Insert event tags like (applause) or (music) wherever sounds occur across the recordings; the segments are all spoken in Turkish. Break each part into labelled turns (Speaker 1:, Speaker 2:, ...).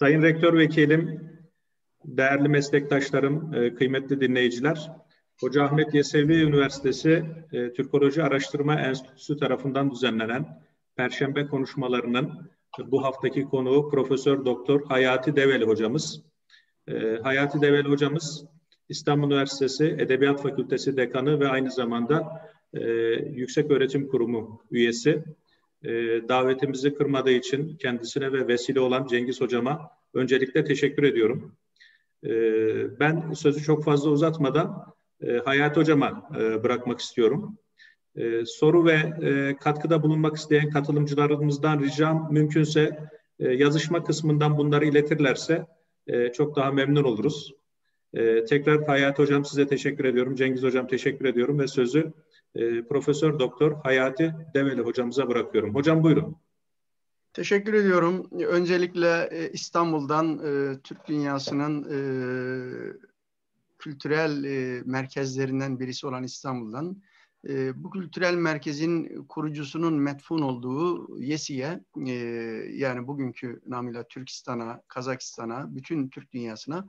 Speaker 1: Sayın Rektör Vekilim, değerli meslektaşlarım, e, kıymetli dinleyiciler, Hoca Ahmet Yesevi Üniversitesi e, Türkoloji Araştırma Enstitüsü tarafından düzenlenen Perşembe konuşmalarının bu haftaki konuğu Profesör Doktor Hayati Develi hocamız. E, Hayati Develi hocamız İstanbul Üniversitesi Edebiyat Fakültesi Dekanı ve aynı zamanda Yüksek Öğretim Kurumu üyesi davetimizi kırmadığı için kendisine ve vesile olan Cengiz hocama öncelikle teşekkür ediyorum. Ee, ben sözü çok fazla uzatmadan e, Hayat Hocam'a e, bırakmak istiyorum. Ee, soru ve e, katkıda bulunmak isteyen katılımcılarımızdan ricam mümkünse yazışma kısmından bunları iletirlerse çok daha memnun oluruz. Tekrar Hayat Hocam size teşekkür ediyorum. Cengiz Hocam teşekkür ediyorum ve sözü Profesör Doktor Hayati Develi hocamıza bırakıyorum. Hocam buyurun.
Speaker 2: Teşekkür ediyorum. Öncelikle e, İstanbul'dan e, Türk dünyasının e, kültürel merkezlerinden birisi olan İstanbul'dan bu kültürel merkezin kurucusunun metfun olduğu Yesi'ye yani bugünkü namıyla Türkistan'a, Kazakistan'a, bütün Türk dünyasına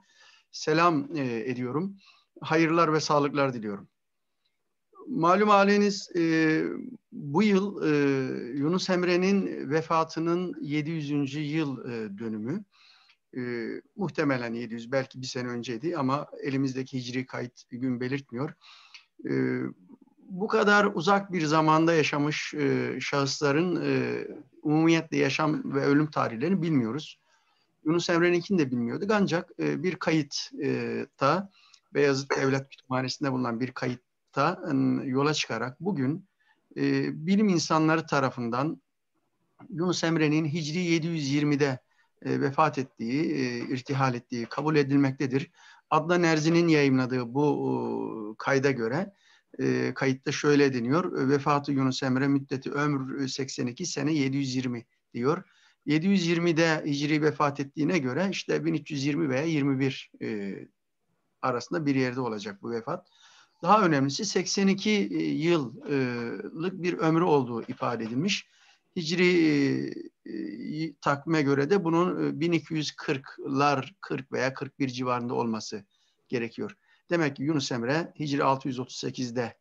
Speaker 2: selam ediyorum. Hayırlar ve sağlıklar diliyorum malum haliniz e, bu yıl e, Yunus Emre'nin vefatının 700. yıl e, dönümü. E, muhtemelen 700 belki bir sene önceydi ama elimizdeki hicri kayıt gün belirtmiyor. E, bu kadar uzak bir zamanda yaşamış e, şahısların e, umumiyetle yaşam ve ölüm tarihlerini bilmiyoruz. Yunus Emre'ninkini de bilmiyorduk ancak e, bir kayıtta e, Beyazıt Devlet Kütüphanesi'nde bulunan bir kayıt da ıı, yola çıkarak bugün e, bilim insanları tarafından Yunus Emre'nin Hicri 720'de e, ıı, vefat ettiği, e, irtihal ettiği kabul edilmektedir. Adnan Erzin'in yayımladığı bu e, kayda göre e, kayıtta şöyle deniyor. Vefatı Yunus Emre müddeti ömür 82 sene 720 diyor. 720'de Hicri vefat ettiğine göre işte 1320 veya 21 e, arasında bir yerde olacak bu vefat. Daha önemlisi 82 e, yıllık bir ömrü olduğu ifade edilmiş. Hicri e, e, takvime göre de bunun 1240'lar 40 veya 41 civarında olması gerekiyor. Demek ki Yunus Emre Hicri 638'de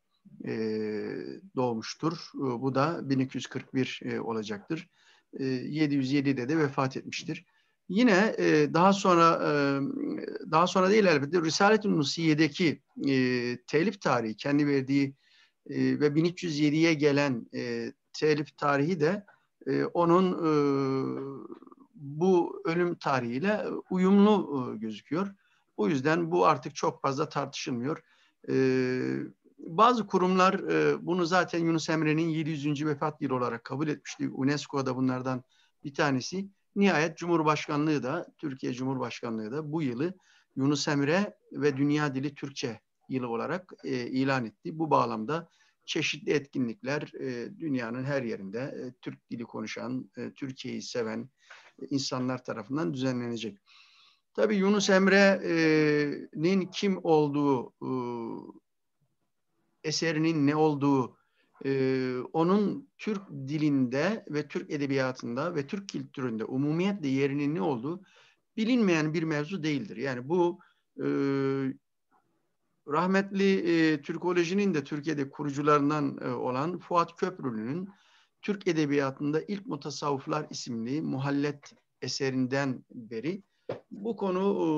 Speaker 2: doğmuştur. Bu da 1241 olacaktır. 707'de de vefat etmiştir. Yine e, daha sonra e, daha sonra değil elbette Risalet-i Nusiye'deki e, telif tarihi kendi verdiği e, ve 1307'ye gelen e, telif tarihi de e, onun e, bu ölüm tarihiyle uyumlu e, gözüküyor. Bu yüzden bu artık çok fazla tartışılmıyor. E, bazı kurumlar e, bunu zaten Yunus Emre'nin 700. vefat yılı olarak kabul etmişti. UNESCO da bunlardan bir tanesi. Nihayet Cumhurbaşkanlığı da, Türkiye Cumhurbaşkanlığı da bu yılı Yunus Emre ve Dünya Dili Türkçe yılı olarak e, ilan etti. Bu bağlamda çeşitli etkinlikler e, dünyanın her yerinde e, Türk dili konuşan, e, Türkiye'yi seven e, insanlar tarafından düzenlenecek. Tabii Yunus Emre'nin kim olduğu, e, eserinin ne olduğu ee, onun Türk dilinde ve Türk edebiyatında ve Türk kültüründe umumiyetle yerinin ne olduğu bilinmeyen bir mevzu değildir. Yani bu e, rahmetli e, Türkolojinin de Türkiye'de kurucularından e, olan Fuat Köprülü'nün Türk Edebiyatı'nda ilk Mutasavvıflar isimli muhallet eserinden beri bu konu e,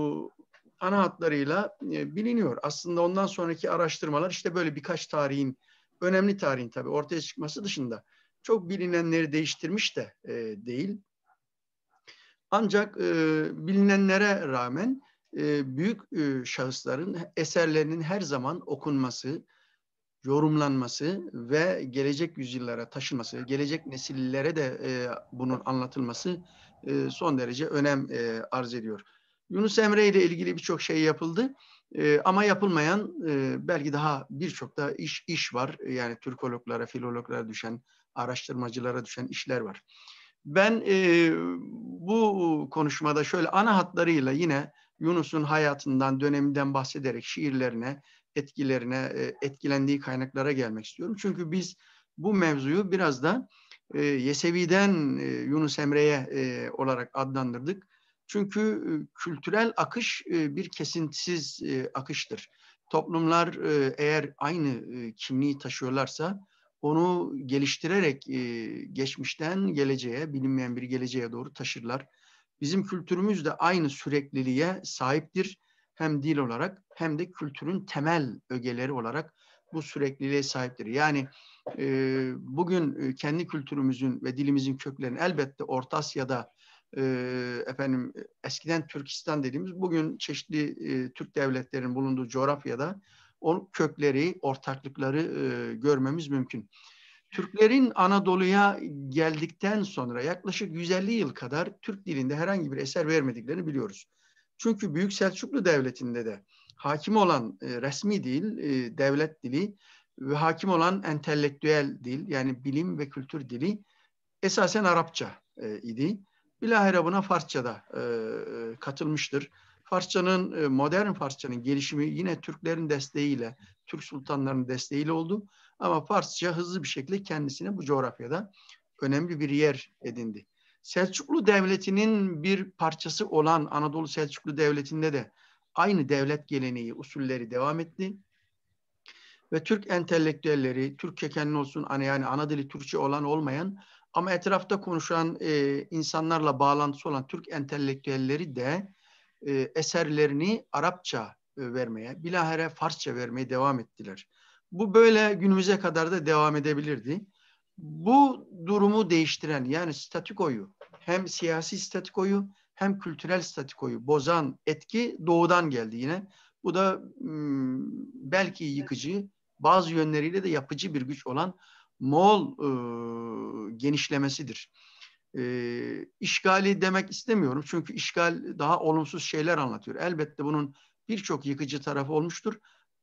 Speaker 2: ana hatlarıyla e, biliniyor. Aslında ondan sonraki araştırmalar işte böyle birkaç tarihin önemli tarihin tabii ortaya çıkması dışında çok bilinenleri değiştirmiş de e, değil. Ancak e, bilinenlere rağmen e, büyük e, şahısların eserlerinin her zaman okunması, yorumlanması ve gelecek yüzyıllara taşınması, gelecek nesillere de e, bunun anlatılması e, son derece önem e, arz ediyor. Yunus Emre ile ilgili birçok şey yapıldı e, ama yapılmayan e, belki daha birçok da iş iş var. E, yani Türkologlara, filologlara düşen, araştırmacılara düşen işler var. Ben e, bu konuşmada şöyle ana hatlarıyla yine Yunus'un hayatından, döneminden bahsederek şiirlerine, etkilerine, e, etkilendiği kaynaklara gelmek istiyorum. Çünkü biz bu mevzuyu biraz da e, Yesevi'den e, Yunus Emre'ye e, olarak adlandırdık. Çünkü kültürel akış bir kesintisiz akıştır. Toplumlar eğer aynı kimliği taşıyorlarsa onu geliştirerek geçmişten geleceğe, bilinmeyen bir geleceğe doğru taşırlar. Bizim kültürümüz de aynı sürekliliğe sahiptir. Hem dil olarak hem de kültürün temel ögeleri olarak bu sürekliliğe sahiptir. Yani bugün kendi kültürümüzün ve dilimizin köklerini elbette Orta Asya'da e, efendim eskiden Türkistan dediğimiz bugün çeşitli e, Türk devletlerin bulunduğu coğrafyada onun kökleri, ortaklıkları e, görmemiz mümkün. Türklerin Anadolu'ya geldikten sonra yaklaşık 150 yıl kadar Türk dilinde herhangi bir eser vermediklerini biliyoruz. Çünkü Büyük Selçuklu Devleti'nde de hakim olan e, resmi dil, e, devlet dili ve hakim olan entelektüel dil yani bilim ve kültür dili esasen Arapça e, idi bilahare buna Farsça'da e, e, katılmıştır. Farsçanın, e, modern Farsçanın gelişimi yine Türklerin desteğiyle, Türk sultanlarının desteğiyle oldu. Ama Farsça hızlı bir şekilde kendisine bu coğrafyada önemli bir yer edindi. Selçuklu Devleti'nin bir parçası olan Anadolu Selçuklu Devleti'nde de aynı devlet geleneği, usulleri devam etti. Ve Türk entelektüelleri, Türk kökenli olsun hani yani ana dili Türkçe olan olmayan ama etrafta konuşan e, insanlarla bağlantısı olan Türk entelektüelleri de e, eserlerini Arapça e, vermeye, bilahare Farsça vermeye devam ettiler. Bu böyle günümüze kadar da devam edebilirdi. Bu durumu değiştiren yani statikoyu hem siyasi statikoyu hem kültürel statikoyu bozan etki doğudan geldi yine. Bu da belki yıkıcı, bazı yönleriyle de yapıcı bir güç olan Moğol e, genişlemesidir. E, işgali demek istemiyorum çünkü işgal daha olumsuz şeyler anlatıyor. Elbette bunun birçok yıkıcı tarafı olmuştur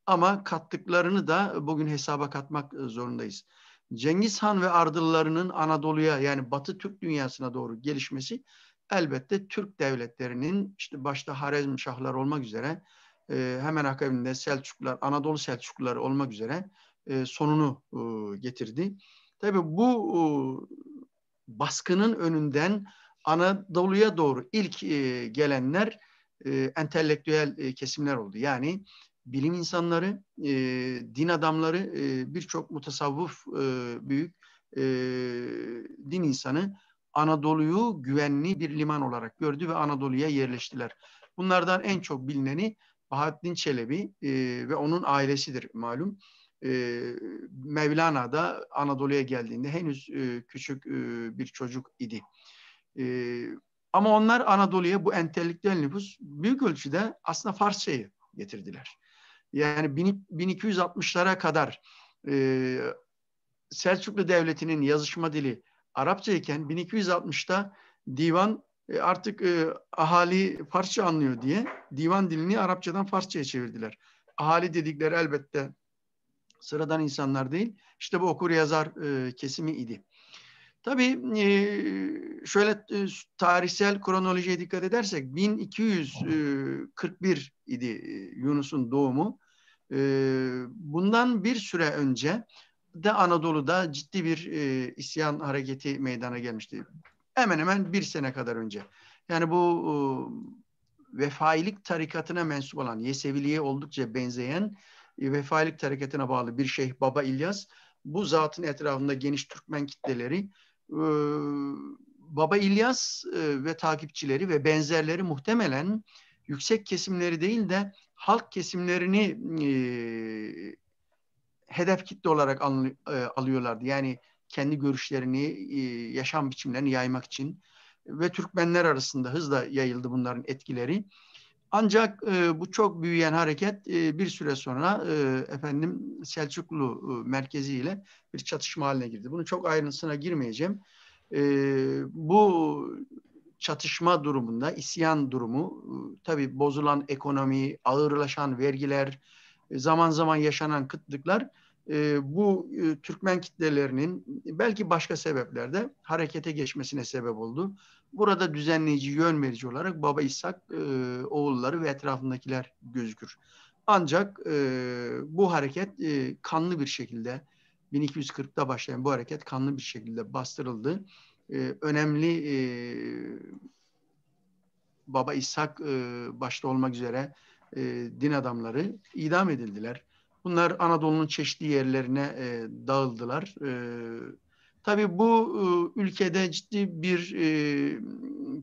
Speaker 2: ama kattıklarını da bugün hesaba katmak e, zorundayız. Cengiz Han ve Ardıllarının Anadolu'ya yani Batı Türk dünyasına doğru gelişmesi elbette Türk devletlerinin işte başta Harezm Şahlar olmak üzere e, hemen akabinde Selçuklar, Anadolu Selçukluları olmak üzere e, sonunu e, getirdi. Tabii bu e, baskının önünden Anadolu'ya doğru ilk e, gelenler e, entelektüel e, kesimler oldu. Yani bilim insanları, e, din adamları, e, birçok mutasavvuf e, büyük e, din insanı Anadolu'yu güvenli bir liman olarak gördü ve Anadolu'ya yerleştiler. Bunlardan en çok bilineni Bahattin Çelebi e, ve onun ailesidir malum. E, Mevlana da Anadolu'ya geldiğinde henüz e, küçük e, bir çocuk idi. E, ama onlar Anadolu'ya bu entelektüel nüfus büyük ölçüde aslında Farsçayı getirdiler. Yani 1260'lara kadar e, Selçuklu Devleti'nin yazışma dili Arapça iken 1260'ta divan e, artık e, ahali Farsça anlıyor diye divan dilini Arapçadan Farsça'ya çevirdiler. Ahali dedikleri elbette Sıradan insanlar değil. İşte bu okur yazar e, kesimi idi. Tabii e, şöyle e, tarihsel kronolojiye dikkat edersek 1241 idi e, Yunus'un doğumu. E, bundan bir süre önce de Anadolu'da ciddi bir e, isyan hareketi meydana gelmişti. Hemen hemen bir sene kadar önce. Yani bu e, vefailik tarikatına mensup olan, Yeseviliğe oldukça benzeyen e, vefailik Hareketi'ne bağlı bir şeyh Baba İlyas bu zatın etrafında geniş Türkmen kitleleri e, Baba İlyas e, ve takipçileri ve benzerleri muhtemelen yüksek kesimleri değil de halk kesimlerini e, hedef kitle olarak al, e, alıyorlardı. Yani kendi görüşlerini, e, yaşam biçimlerini yaymak için ve Türkmenler arasında hızla yayıldı bunların etkileri. Ancak e, bu çok büyüyen hareket e, bir süre sonra e, efendim Selçuklu e, merkeziyle bir çatışma haline girdi. Bunu çok ayrıntısına girmeyeceğim. E, bu çatışma durumunda, isyan durumu, e, tabii bozulan ekonomi, ağırlaşan vergiler, e, zaman zaman yaşanan kıtlıklar e, bu e, Türkmen kitlelerinin belki başka sebeplerde harekete geçmesine sebep oldu. Burada düzenleyici, yön verici olarak Baba İshak, e, oğulları ve etrafındakiler gözükür. Ancak e, bu hareket e, kanlı bir şekilde, 1240'da başlayan bu hareket kanlı bir şekilde bastırıldı. E, önemli e, Baba İshak e, başta olmak üzere e, din adamları idam edildiler Bunlar Anadolu'nun çeşitli yerlerine e, dağıldılar. E, tabii bu e, ülkede ciddi bir e,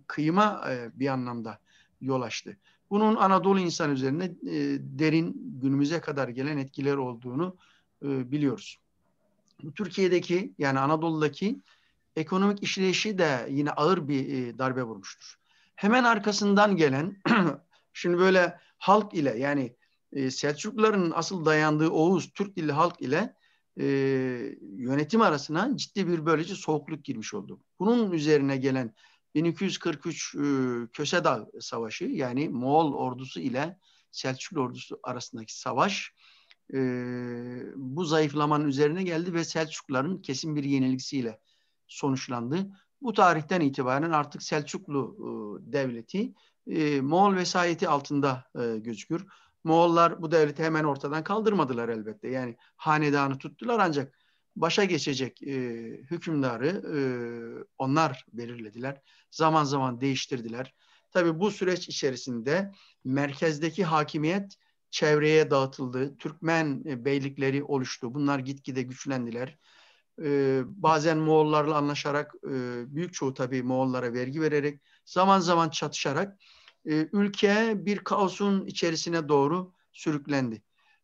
Speaker 2: kıyıma e, bir anlamda yol açtı. Bunun Anadolu insan üzerinde e, derin günümüze kadar gelen etkiler olduğunu e, biliyoruz. Türkiye'deki yani Anadolu'daki ekonomik işleyişi de yine ağır bir e, darbe vurmuştur. Hemen arkasından gelen (clears throat) şimdi böyle halk ile yani ee, Selçukluların asıl dayandığı Oğuz Türk dilli halk ile e, yönetim arasına ciddi bir böylece soğukluk girmiş oldu. Bunun üzerine gelen 1243 e, Kösedağ Savaşı yani Moğol ordusu ile Selçuklu ordusu arasındaki savaş e, bu zayıflamanın üzerine geldi ve Selçukluların kesin bir yenilgisiyle sonuçlandı. Bu tarihten itibaren artık Selçuklu e, devleti e, Moğol vesayeti altında e, gözükür. Moğollar bu devleti hemen ortadan kaldırmadılar elbette. Yani hanedanı tuttular ancak başa geçecek e, hükümdarı e, onlar belirlediler. Zaman zaman değiştirdiler. Tabi bu süreç içerisinde merkezdeki hakimiyet çevreye dağıtıldı. Türkmen e, beylikleri oluştu. Bunlar gitgide güçlendiler. Ee, bazen Moğollarla anlaşarak, e, büyük çoğu tabi Moğollara vergi vererek, zaman zaman çatışarak e, ülke bir kaosun içerisine doğru sürüklendi.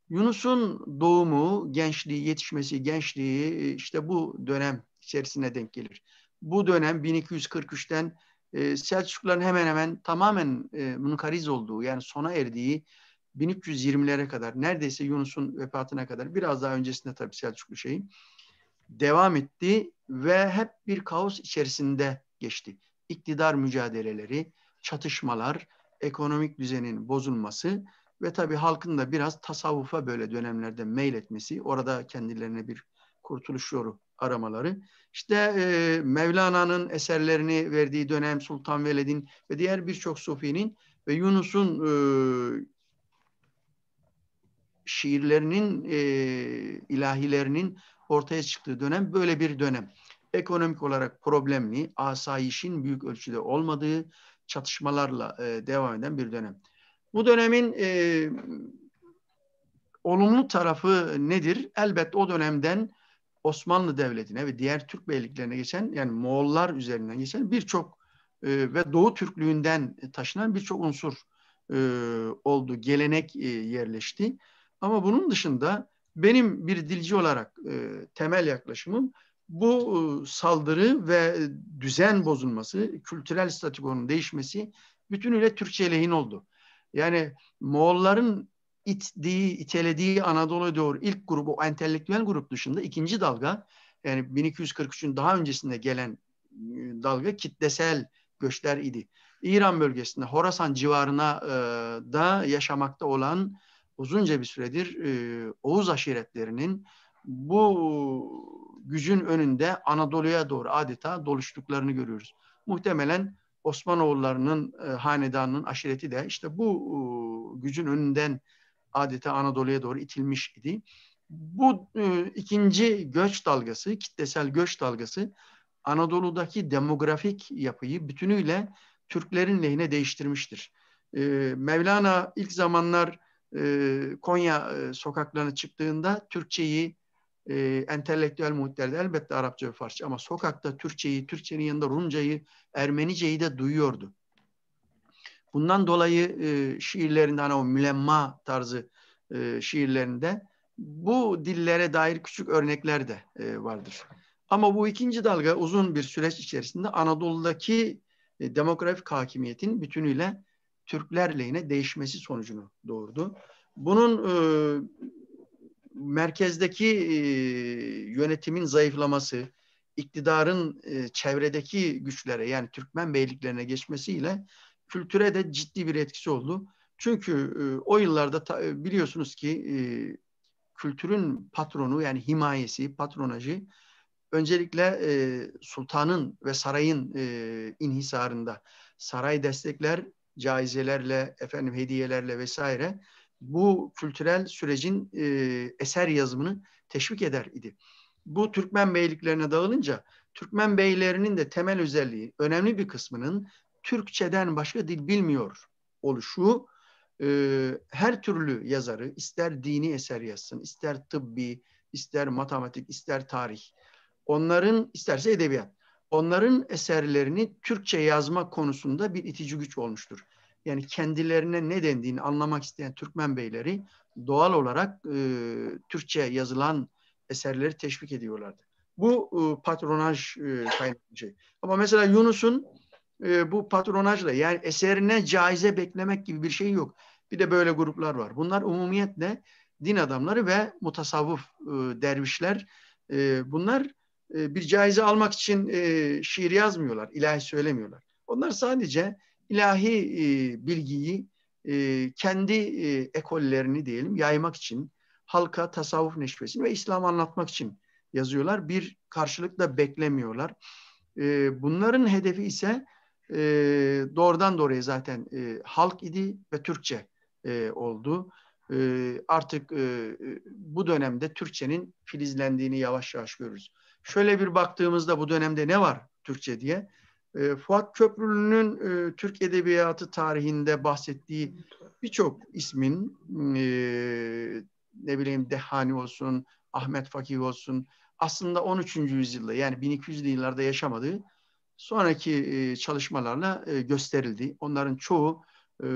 Speaker 2: Yunus'un doğumu, gençliği, yetişmesi, gençliği e, işte bu dönem içerisine denk gelir. Bu dönem 1243'ten e, Selçukluların hemen hemen tamamen e, münkariz olduğu yani sona erdiği 1320'lere kadar neredeyse Yunus'un vefatına kadar biraz daha öncesinde tabii Selçuklu şeyi devam etti ve hep bir kaos içerisinde geçti. İktidar mücadeleleri, çatışmalar, ekonomik düzenin bozulması ve tabii halkın da biraz tasavvufa böyle dönemlerde meyletmesi, orada kendilerine bir kurtuluş yolu aramaları. İşte e, Mevlana'nın eserlerini verdiği dönem Sultan Veled'in ve diğer birçok Sufi'nin ve Yunus'un e, şiirlerinin, e, ilahilerinin ortaya çıktığı dönem böyle bir dönem. Ekonomik olarak problemli, asayişin büyük ölçüde olmadığı, çatışmalarla e, devam eden bir dönem. Bu dönemin e, olumlu tarafı nedir? Elbette o dönemden Osmanlı Devleti'ne ve diğer Türk beyliklerine geçen yani Moğollar üzerinden geçen birçok e, ve Doğu Türklüğünden taşınan birçok unsur e, oldu. Gelenek e, yerleşti. Ama bunun dışında benim bir dilci olarak e, temel yaklaşımım bu e, saldırı ve e, düzen bozulması, kültürel statikonun değişmesi bütünüyle Türkçe lehin oldu. Yani Moğolların ittiği, itelediği Anadolu'ya doğru ilk grup, o entelektüel grup dışında ikinci dalga, yani 1243'ün daha öncesinde gelen e, dalga kitlesel göçler idi. İran bölgesinde, Horasan civarına e, da yaşamakta olan uzunca bir süredir e, Oğuz aşiretlerinin bu gücün önünde Anadolu'ya doğru adeta doluştuklarını görüyoruz. Muhtemelen Osmanoğullarının e, hanedanının aşireti de işte bu e, gücün önünden adeta Anadolu'ya doğru itilmiş idi. Bu e, ikinci göç dalgası, kitlesel göç dalgası Anadolu'daki demografik yapıyı bütünüyle Türklerin lehine değiştirmiştir. E, Mevlana ilk zamanlar e, Konya e, sokaklarına çıktığında Türkçeyi e, entelektüel muhitlerde elbette Arapça ve Farsça ama sokakta Türkçeyi, Türkçenin yanında Rumcayı, Ermeniceyi de duyuyordu. Bundan dolayı e, şiirlerinde hani o mülemma tarzı e, şiirlerinde bu dillere dair küçük örnekler de e, vardır. Ama bu ikinci dalga uzun bir süreç içerisinde Anadolu'daki e, demografik hakimiyetin bütünüyle Türkler lehine değişmesi sonucunu doğurdu. Bunun e, merkezdeki e, yönetimin zayıflaması, iktidarın e, çevredeki güçlere yani Türkmen beyliklerine geçmesiyle kültüre de ciddi bir etkisi oldu. Çünkü e, o yıllarda ta, biliyorsunuz ki e, kültürün patronu yani himayesi, patronajı öncelikle e, sultanın ve sarayın e, inhisarında. Saray destekler, caizelerle, efendim hediyelerle vesaire bu kültürel sürecin e, eser yazımını teşvik eder idi. Bu Türkmen beyliklerine dağılınca Türkmen beylerinin de temel özelliği önemli bir kısmının Türkçeden başka dil bilmiyor oluşu e, her türlü yazarı ister dini eser yazsın, ister tıbbi, ister matematik, ister tarih. Onların isterse edebiyat. Onların eserlerini Türkçe yazma konusunda bir itici güç olmuştur yani kendilerine ne dendiğini anlamak isteyen Türkmen beyleri doğal olarak e, Türkçe yazılan eserleri teşvik ediyorlardı. Bu e, patronaj e, şey. Ama mesela Yunus'un e, bu patronajla yani eserine caize beklemek gibi bir şey yok. Bir de böyle gruplar var. Bunlar umumiyetle din adamları ve mutasavvuf e, dervişler. E, bunlar e, bir caize almak için e, şiir yazmıyorlar, ilahi söylemiyorlar. Onlar sadece ilahi e, bilgiyi e, kendi e, ekollerini diyelim yaymak için halka tasavvuf neşvesini ve İslam'ı anlatmak için yazıyorlar. Bir karşılık da beklemiyorlar. E, bunların hedefi ise e, doğrudan doğruya zaten e, halk idi ve Türkçe e, oldu. E, artık e, e bu dönemde Türkçenin filizlendiğini yavaş yavaş görürüz. Şöyle bir baktığımızda bu dönemde ne var Türkçe diye e, Fuat Köprülü'nün e, Türk Edebiyatı tarihinde bahsettiği birçok ismin e, ne bileyim Dehani olsun, Ahmet Fakih olsun aslında 13. yüzyılda yani 1200'lü yıllarda yaşamadığı sonraki e, çalışmalarla e, gösterildi. Onların çoğu e,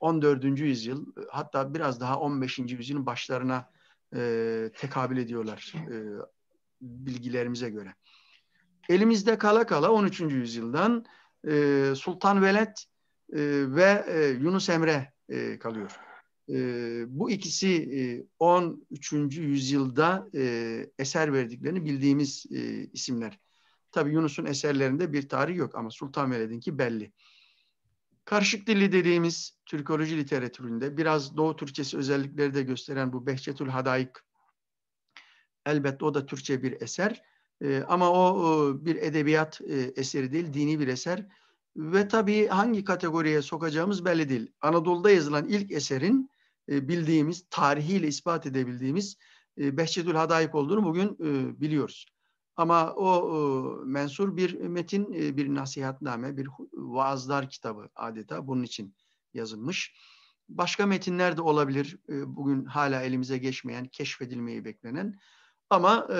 Speaker 2: 14. yüzyıl hatta biraz daha 15. yüzyılın başlarına e, tekabül ediyorlar e, bilgilerimize göre elimizde kala kala 13. yüzyıldan e, Sultan Veled e, ve e, Yunus Emre e, kalıyor. E, bu ikisi e, 13. yüzyılda e, eser verdiklerini bildiğimiz e, isimler. Tabi Yunus'un eserlerinde bir tarih yok ama Sultan Veled'inki belli. Karışık dilli dediğimiz Türkoloji literatüründe biraz Doğu Türkçesi özellikleri de gösteren bu Behçetül Hadayık elbette o da Türkçe bir eser ee, ama o, bir edebiyat e, eseri değil, dini bir eser. Ve tabii hangi kategoriye sokacağımız belli değil. Anadolu'da yazılan ilk eserin e, bildiğimiz, tarihiyle ispat edebildiğimiz e, Behçetül Hadayip olduğunu bugün e, biliyoruz. Ama o mensur bir metin, bir nasihatname, bir vaazlar kitabı adeta bunun için yazılmış. Başka metinler de olabilir. bugün hala elimize geçmeyen, keşfedilmeyi beklenen. Ama e,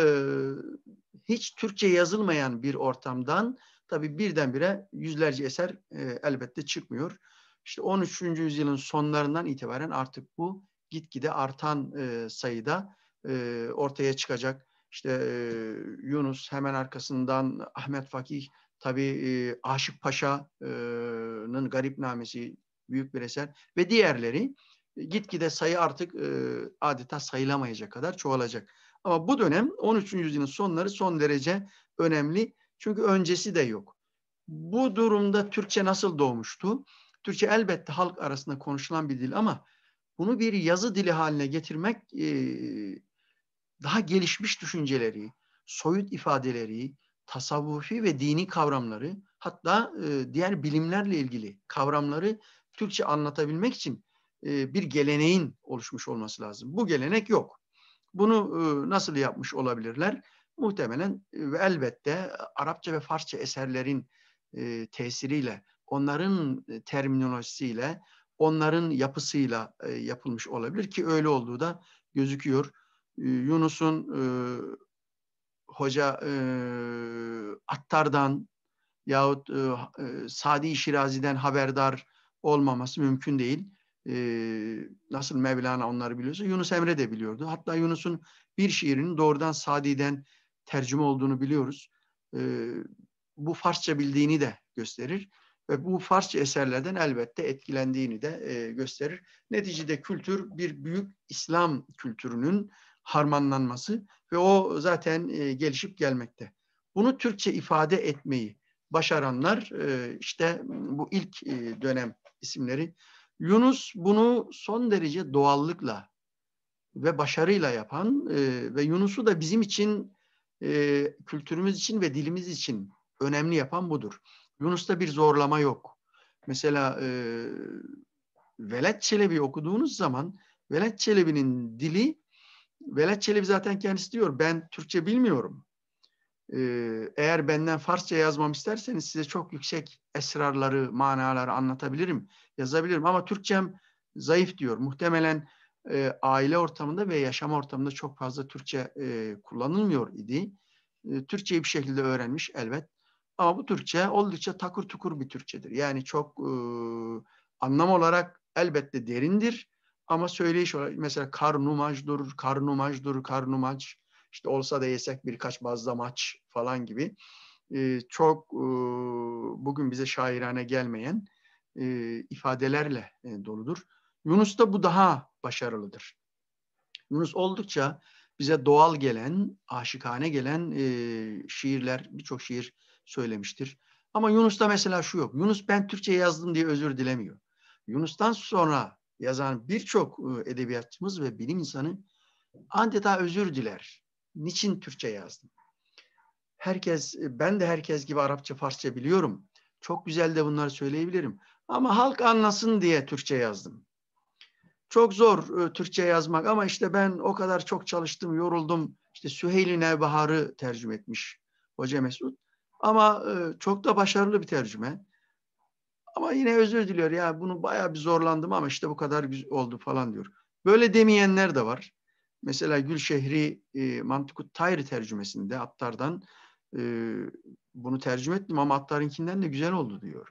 Speaker 2: hiç Türkçe yazılmayan bir ortamdan tabi birdenbire yüzlerce eser e, elbette çıkmıyor. İşte 13. yüzyılın sonlarından itibaren artık bu gitgide artan e, sayıda e, ortaya çıkacak. İşte e, Yunus hemen arkasından Ahmet Fakih, tabi e, Aşık Paşa'nın e, Garip Namesi büyük bir eser ve diğerleri gitgide sayı artık e, adeta sayılamayacak kadar çoğalacak. Ama bu dönem 13. yüzyılın sonları son derece önemli. Çünkü öncesi de yok. Bu durumda Türkçe nasıl doğmuştu? Türkçe elbette halk arasında konuşulan bir dil ama bunu bir yazı dili haline getirmek e, daha gelişmiş düşünceleri, soyut ifadeleri, tasavvufi ve dini kavramları hatta e, diğer bilimlerle ilgili kavramları Türkçe anlatabilmek için e, bir geleneğin oluşmuş olması lazım. Bu gelenek yok. Bunu ıı, nasıl yapmış olabilirler? Muhtemelen ve elbette Arapça ve Farsça eserlerin tesiriyle, onların terminolojisiyle, onların yapısıyla yapılmış olabilir ki öyle olduğu da gözüküyor. Yunus'un hoca Attar'dan yahut Sadi Şirazi'den haberdar olmaması mümkün değil e, nasıl Mevlana onları biliyorsa Yunus Emre de biliyordu. Hatta Yunus'un bir şiirinin doğrudan Sadi'den tercüme olduğunu biliyoruz. E, bu Farsça bildiğini de gösterir ve bu Farsça eserlerden elbette etkilendiğini de e, gösterir. Neticede kültür bir büyük İslam kültürünün harmanlanması ve o zaten e, gelişip gelmekte. Bunu Türkçe ifade etmeyi başaranlar e, işte bu ilk e, dönem isimleri Yunus bunu son derece doğallıkla ve başarıyla yapan e, ve Yunus'u da bizim için, e, kültürümüz için ve dilimiz için önemli yapan budur. Yunus'ta bir zorlama yok. Mesela e, Velet Çelebi okuduğunuz zaman Velet Çelebi'nin dili, Velet Çelebi zaten kendisi diyor ben Türkçe bilmiyorum eğer benden Farsça yazmam isterseniz size çok yüksek esrarları, manaları anlatabilirim, yazabilirim. Ama Türkçem zayıf diyor. Muhtemelen e, aile ortamında ve yaşam ortamında çok fazla Türkçe e, kullanılmıyor idi. E, Türkçeyi bir şekilde öğrenmiş elbet. Ama bu Türkçe oldukça takır tukur bir Türkçedir. Yani çok e, anlam olarak elbette derindir. Ama söyleyiş olarak mesela karnumajdur, karnumajdur, karnumaj işte olsa da yesek birkaç bazda maç falan gibi e, çok e, bugün bize şairane gelmeyen e, ifadelerle e, doludur. Yunus'ta bu daha başarılıdır. Yunus oldukça bize doğal gelen, aşikane gelen e, şiirler, birçok şiir söylemiştir. Ama Yunus'ta mesela şu yok. Yunus ben Türkçe yazdım diye özür dilemiyor. Yunus'tan sonra yazan birçok e, edebiyatçımız ve bilim insanı adeta özür diler niçin Türkçe yazdım? Herkes, e, ben de herkes gibi Arapça, Farsça biliyorum. Çok güzel de bunları söyleyebilirim. Ama halk anlasın diye Türkçe yazdım. Çok zor e, Türkçe yazmak ama işte ben o kadar çok çalıştım, yoruldum. İşte Süheyli Nevbahar'ı tercüme etmiş Hoca Mesut. Ama e, çok da başarılı bir tercüme. Ama yine özür diliyor ya bunu bayağı bir zorlandım ama işte bu kadar oldu falan diyor. Böyle demeyenler de var. Mesela Gülşehri e, Mantıkut Tayri tercümesinde Attar'dan e, bunu tercüme ettim ama Attar'ınkinden de güzel oldu diyor.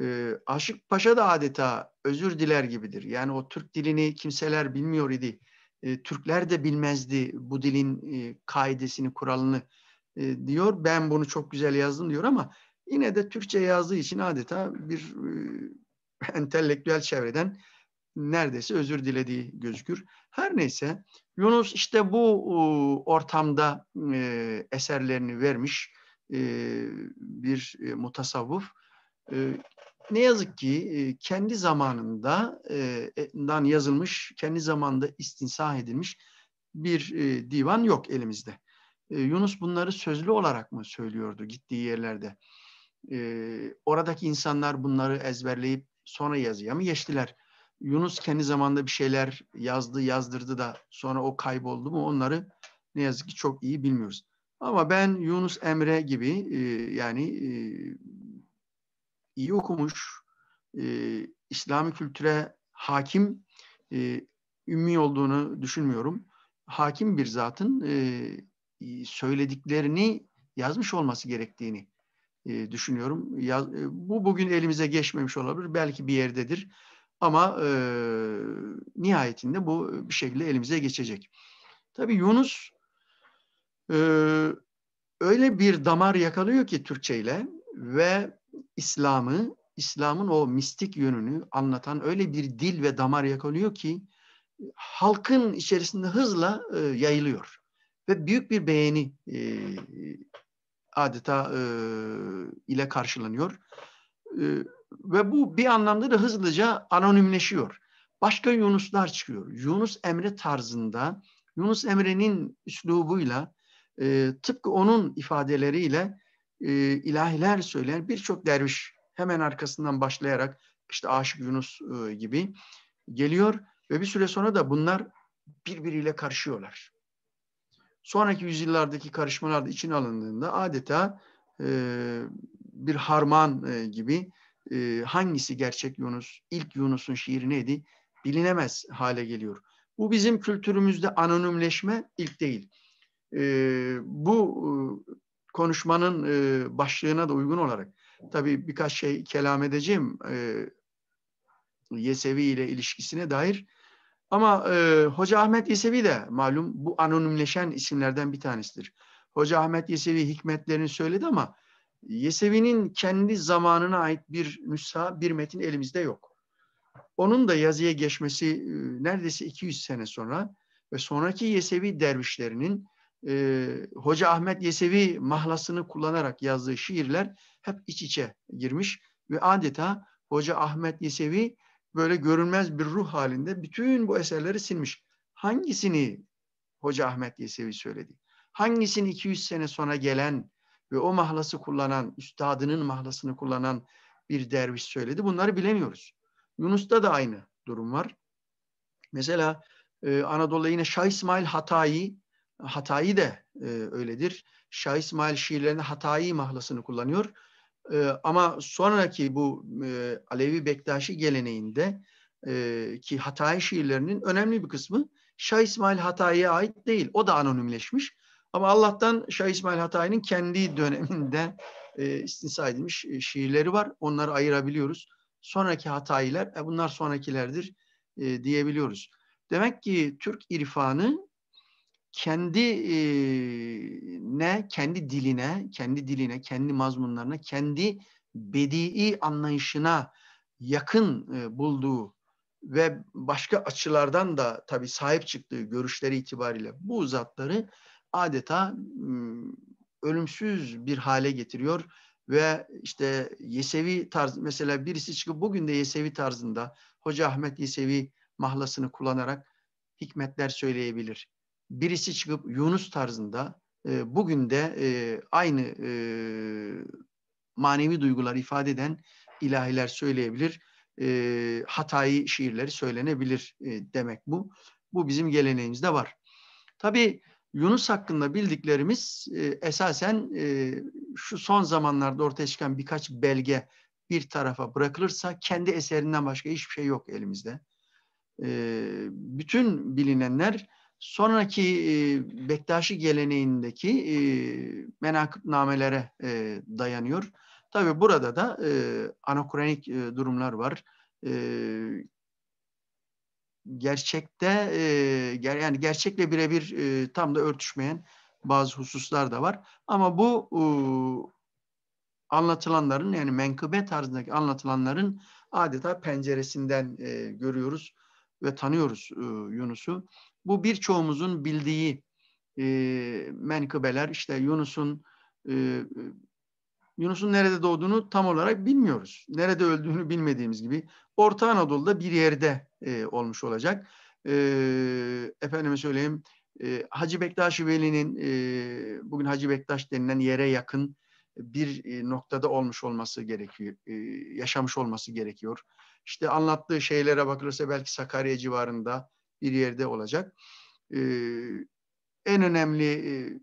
Speaker 2: E, Aşık Paşa da adeta özür diler gibidir. Yani o Türk dilini kimseler bilmiyor idi. E, Türkler de bilmezdi bu dilin e, kaidesini, kuralını e, diyor. Ben bunu çok güzel yazdım diyor ama yine de Türkçe yazdığı için adeta bir e, (laughs) entelektüel çevreden neredeyse özür dilediği gözükür. Her neyse Yunus işte bu ortamda e, eserlerini vermiş e, bir e, mutasavvuf. E, ne yazık ki e, kendi zamanında e, dan yazılmış, kendi zamanında istinsah edilmiş bir e, divan yok elimizde. E, Yunus bunları sözlü olarak mı söylüyordu gittiği yerlerde? E, oradaki insanlar bunları ezberleyip sonra yazıya mı geçtiler? Yunus kendi zamanında bir şeyler yazdı, yazdırdı da sonra o kayboldu mu onları ne yazık ki çok iyi bilmiyoruz. Ama ben Yunus Emre gibi e, yani e, iyi okumuş, e, İslami kültüre hakim e, ümmi olduğunu düşünmüyorum. Hakim bir zatın e, e söylediklerini yazmış olması gerektiğini e, düşünüyorum. Yaz, e, bu bugün elimize geçmemiş olabilir. Belki bir yerdedir. Ama e, nihayetinde bu bir şekilde elimize geçecek. Tabii Yunus e, öyle bir damar yakalıyor ki Türkçe ile ve İslam'ı, İslam'ın o mistik yönünü anlatan öyle bir dil ve damar yakalıyor ki halkın içerisinde hızla e, yayılıyor. Ve büyük bir beğeni e, adeta e, ile karşılanıyor. E, ve bu bir anlamda da hızlıca anonimleşiyor. Başka Yunuslar çıkıyor. Yunus Emre tarzında, Yunus Emre'nin üslubuyla, e, tıpkı onun ifadeleriyle e, ilahiler söyleyen birçok derviş hemen arkasından başlayarak işte Aşık Yunus e, gibi geliyor ve bir süre sonra da bunlar birbiriyle karışıyorlar. Sonraki yüzyıllardaki karışmalar da içine alındığında adeta e, bir harman e, gibi e, hangisi gerçek Yunus, ilk Yunus'un şiiri neydi bilinemez hale geliyor. Bu bizim kültürümüzde anonimleşme ilk değil. E, bu e, konuşmanın e, başlığına da uygun olarak tabii birkaç şey kelam edeceğim e, Yesevi ile ilişkisine dair. Ama e, Hoca Ahmet Yesevi de malum bu anonimleşen isimlerden bir tanesidir. Hoca Ahmet Yesevi hikmetlerini söyledi ama Yesevi'nin kendi zamanına ait bir nüsha, bir metin elimizde yok. Onun da yazıya geçmesi e, neredeyse 200 sene sonra ve sonraki Yesevi dervişlerinin e, Hoca Ahmet Yesevi mahlasını kullanarak yazdığı şiirler hep iç içe girmiş ve adeta Hoca Ahmet Yesevi böyle görünmez bir ruh halinde bütün bu eserleri silmiş. Hangisini Hoca Ahmet Yesevi söyledi? Hangisini 200 sene sonra gelen ve o mahlası kullanan, üstadının mahlasını kullanan bir derviş söyledi. Bunları bilemiyoruz. Yunus'ta da aynı durum var. Mesela e, Anadolu'da yine Şah İsmail Hatayi, Hatayi de e, öyledir. Şah İsmail şiirlerinde Hatayi mahlasını kullanıyor. E, ama sonraki bu e, Alevi Bektaşi geleneğinde e, ki Hatayi şiirlerinin önemli bir kısmı Şah İsmail Hatayi'ye ait değil. O da anonimleşmiş. Ama Allah'tan Şah İsmail Hatayi'nin kendi döneminde e, istinsa edilmiş e, şiirleri var. Onları ayırabiliyoruz. Sonraki Hatay'lar, e, bunlar sonrakilerdir e, diyebiliyoruz. Demek ki Türk irfanı kendi e, ne kendi diline, kendi diline, kendi mazmunlarına, kendi bedii anlayışına yakın e, bulduğu ve başka açılardan da tabii sahip çıktığı görüşleri itibariyle bu uzatları adeta ölümsüz bir hale getiriyor ve işte Yesevi tarz mesela birisi çıkıp bugün de Yesevi tarzında Hoca Ahmet Yesevi mahlasını kullanarak hikmetler söyleyebilir. Birisi çıkıp Yunus tarzında e, bugün de e, aynı e, manevi duygular ifade eden ilahiler söyleyebilir. hatayi şiirleri söylenebilir demek bu. Bu bizim geleneğimizde var. Tabii Yunus hakkında bildiklerimiz e, esasen e, şu son zamanlarda ortaya çıkan birkaç belge bir tarafa bırakılırsa kendi eserinden başka hiçbir şey yok elimizde. E, bütün bilinenler sonraki e, Bektaşi geleneğindeki e, menakıbnamelere e, dayanıyor. Tabi burada da e, anakronik e, durumlar var. E, gerçekte e, yani gerçekle birebir e, tam da örtüşmeyen bazı hususlar da var. Ama bu e, anlatılanların yani menkıbe tarzındaki anlatılanların adeta penceresinden e, görüyoruz ve tanıyoruz e, Yunus'u. Bu birçoğumuzun bildiği e, menkıbeler işte Yunus'un e, Yunus'un nerede doğduğunu tam olarak bilmiyoruz. Nerede öldüğünü bilmediğimiz gibi Orta Anadolu'da bir yerde e, olmuş olacak. E, efendime söyleyeyim e, Hacı Bektaş Veli'nin e, bugün Hacı Bektaş denilen yere yakın bir e, noktada olmuş olması gerekiyor. E, yaşamış olması gerekiyor. İşte anlattığı şeylere bakılırsa belki Sakarya civarında bir yerde olacak. E, en önemli e,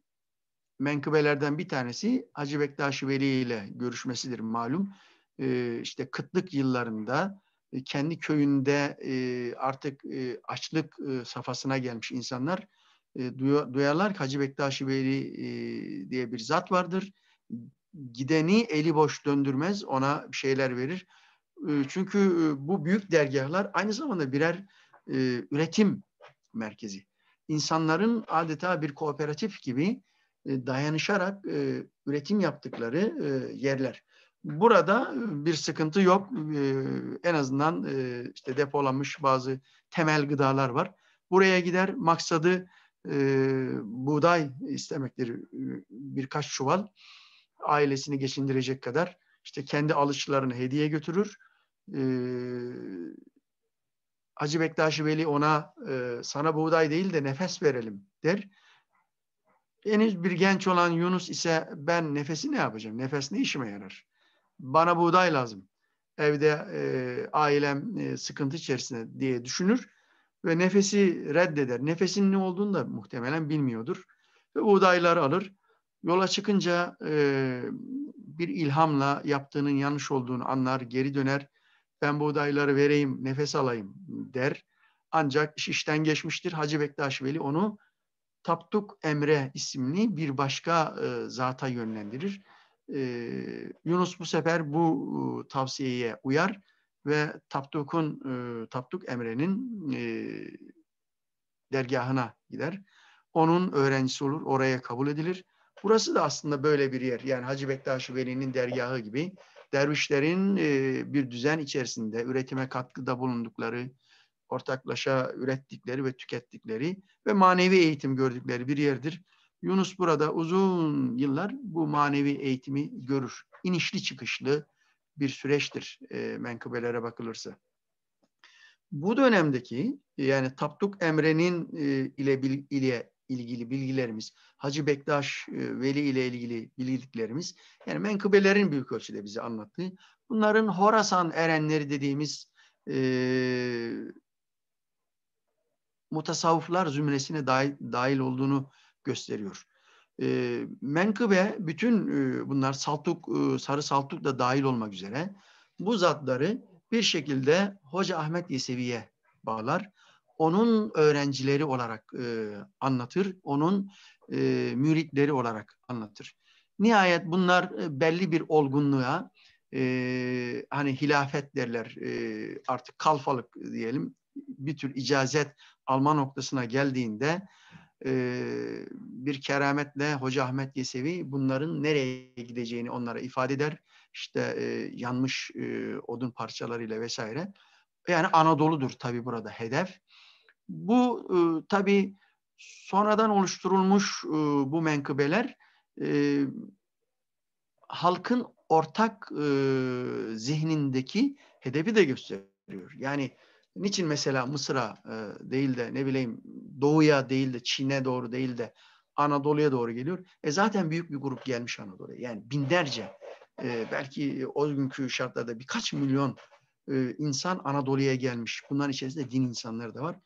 Speaker 2: menkıbelerden bir tanesi Hacı Bektaş Veli ile görüşmesidir malum. E, işte kıtlık yıllarında e, kendi köyünde e, artık e, açlık e, safhasına gelmiş insanlar e, duyarlar ki Hacı Bektaş Veli e, diye bir zat vardır. Gideni eli boş döndürmez ona bir şeyler verir. E, çünkü e, bu büyük dergahlar aynı zamanda birer e, üretim merkezi. İnsanların adeta bir kooperatif gibi e, dayanışarak e, üretim yaptıkları e, yerler. Burada bir sıkıntı yok. en azından işte depolanmış bazı temel gıdalar var. Buraya gider maksadı buğday istemektir. Birkaç çuval ailesini geçindirecek kadar işte kendi alıçlarını hediye götürür. E, Hacı Bektaş Veli ona sana buğday değil de nefes verelim der. Henüz bir genç olan Yunus ise ben nefesi ne yapacağım? Nefes ne işime yarar? Bana buğday lazım. Evde e, ailem e, sıkıntı içerisinde diye düşünür ve nefesi reddeder. Nefesin ne olduğunu da muhtemelen bilmiyordur. Ve buğdayları alır. Yola çıkınca e, bir ilhamla yaptığının yanlış olduğunu anlar, geri döner. Ben buğdayları vereyim, nefes alayım der. Ancak iş işten geçmiştir. Hacı Bektaş Veli onu Tapduk Emre isimli bir başka e, zata yönlendirir. E, Yunus bu sefer bu e, tavsiyeye uyar ve Tapduk'un e, Tapduk Emre'nin e, dergahına gider. Onun öğrencisi olur, oraya kabul edilir. Burası da aslında böyle bir yer. Yani Hacı Bektaş Veli'nin dergahı gibi dervişlerin e, bir düzen içerisinde üretime katkıda bulundukları, ortaklaşa ürettikleri ve tükettikleri ve manevi eğitim gördükleri bir yerdir. Yunus burada uzun yıllar bu manevi eğitimi görür. İnişli çıkışlı bir süreçtir e, menkıbelere bakılırsa. Bu dönemdeki yani Tapduk Emre'nin e, ile, bil, ile ilgili bilgilerimiz, Hacı Bektaş e, Veli ile ilgili bildiklerimiz, yani menkıbelerin büyük ölçüde bize anlattığı, bunların Horasan erenleri dediğimiz e, mutasavvıflar zümresine dahil, dahil olduğunu gösteriyor. E, menkıbe bütün e, bunlar saltuk, e, sarı saltuk da dahil olmak üzere bu zatları bir şekilde Hoca Ahmet Yesevi'ye bağlar. Onun öğrencileri olarak e, anlatır, onun e, müritleri olarak anlatır. Nihayet bunlar e, belli bir olgunluğa, e, hani hilafet derler e, artık kalfalık diyelim, bir tür icazet alma noktasına geldiğinde e, bir kerametle Hoca Ahmet Yesevi bunların nereye gideceğini onlara ifade eder. İşte e, yanmış e, odun parçalarıyla vesaire. Yani Anadolu'dur tabi burada hedef. Bu e, tabi sonradan oluşturulmuş e, bu menkıbeler e, halkın ortak e, zihnindeki hedefi de gösteriyor. Yani Niçin mesela Mısır'a e, değil de ne bileyim doğuya değil de Çin'e doğru değil de Anadolu'ya doğru geliyor. E zaten büyük bir grup gelmiş Anadolu'ya. Yani binlerce e, belki o günkü şartlarda birkaç milyon e, insan Anadolu'ya gelmiş. Bunların içerisinde din insanları da var.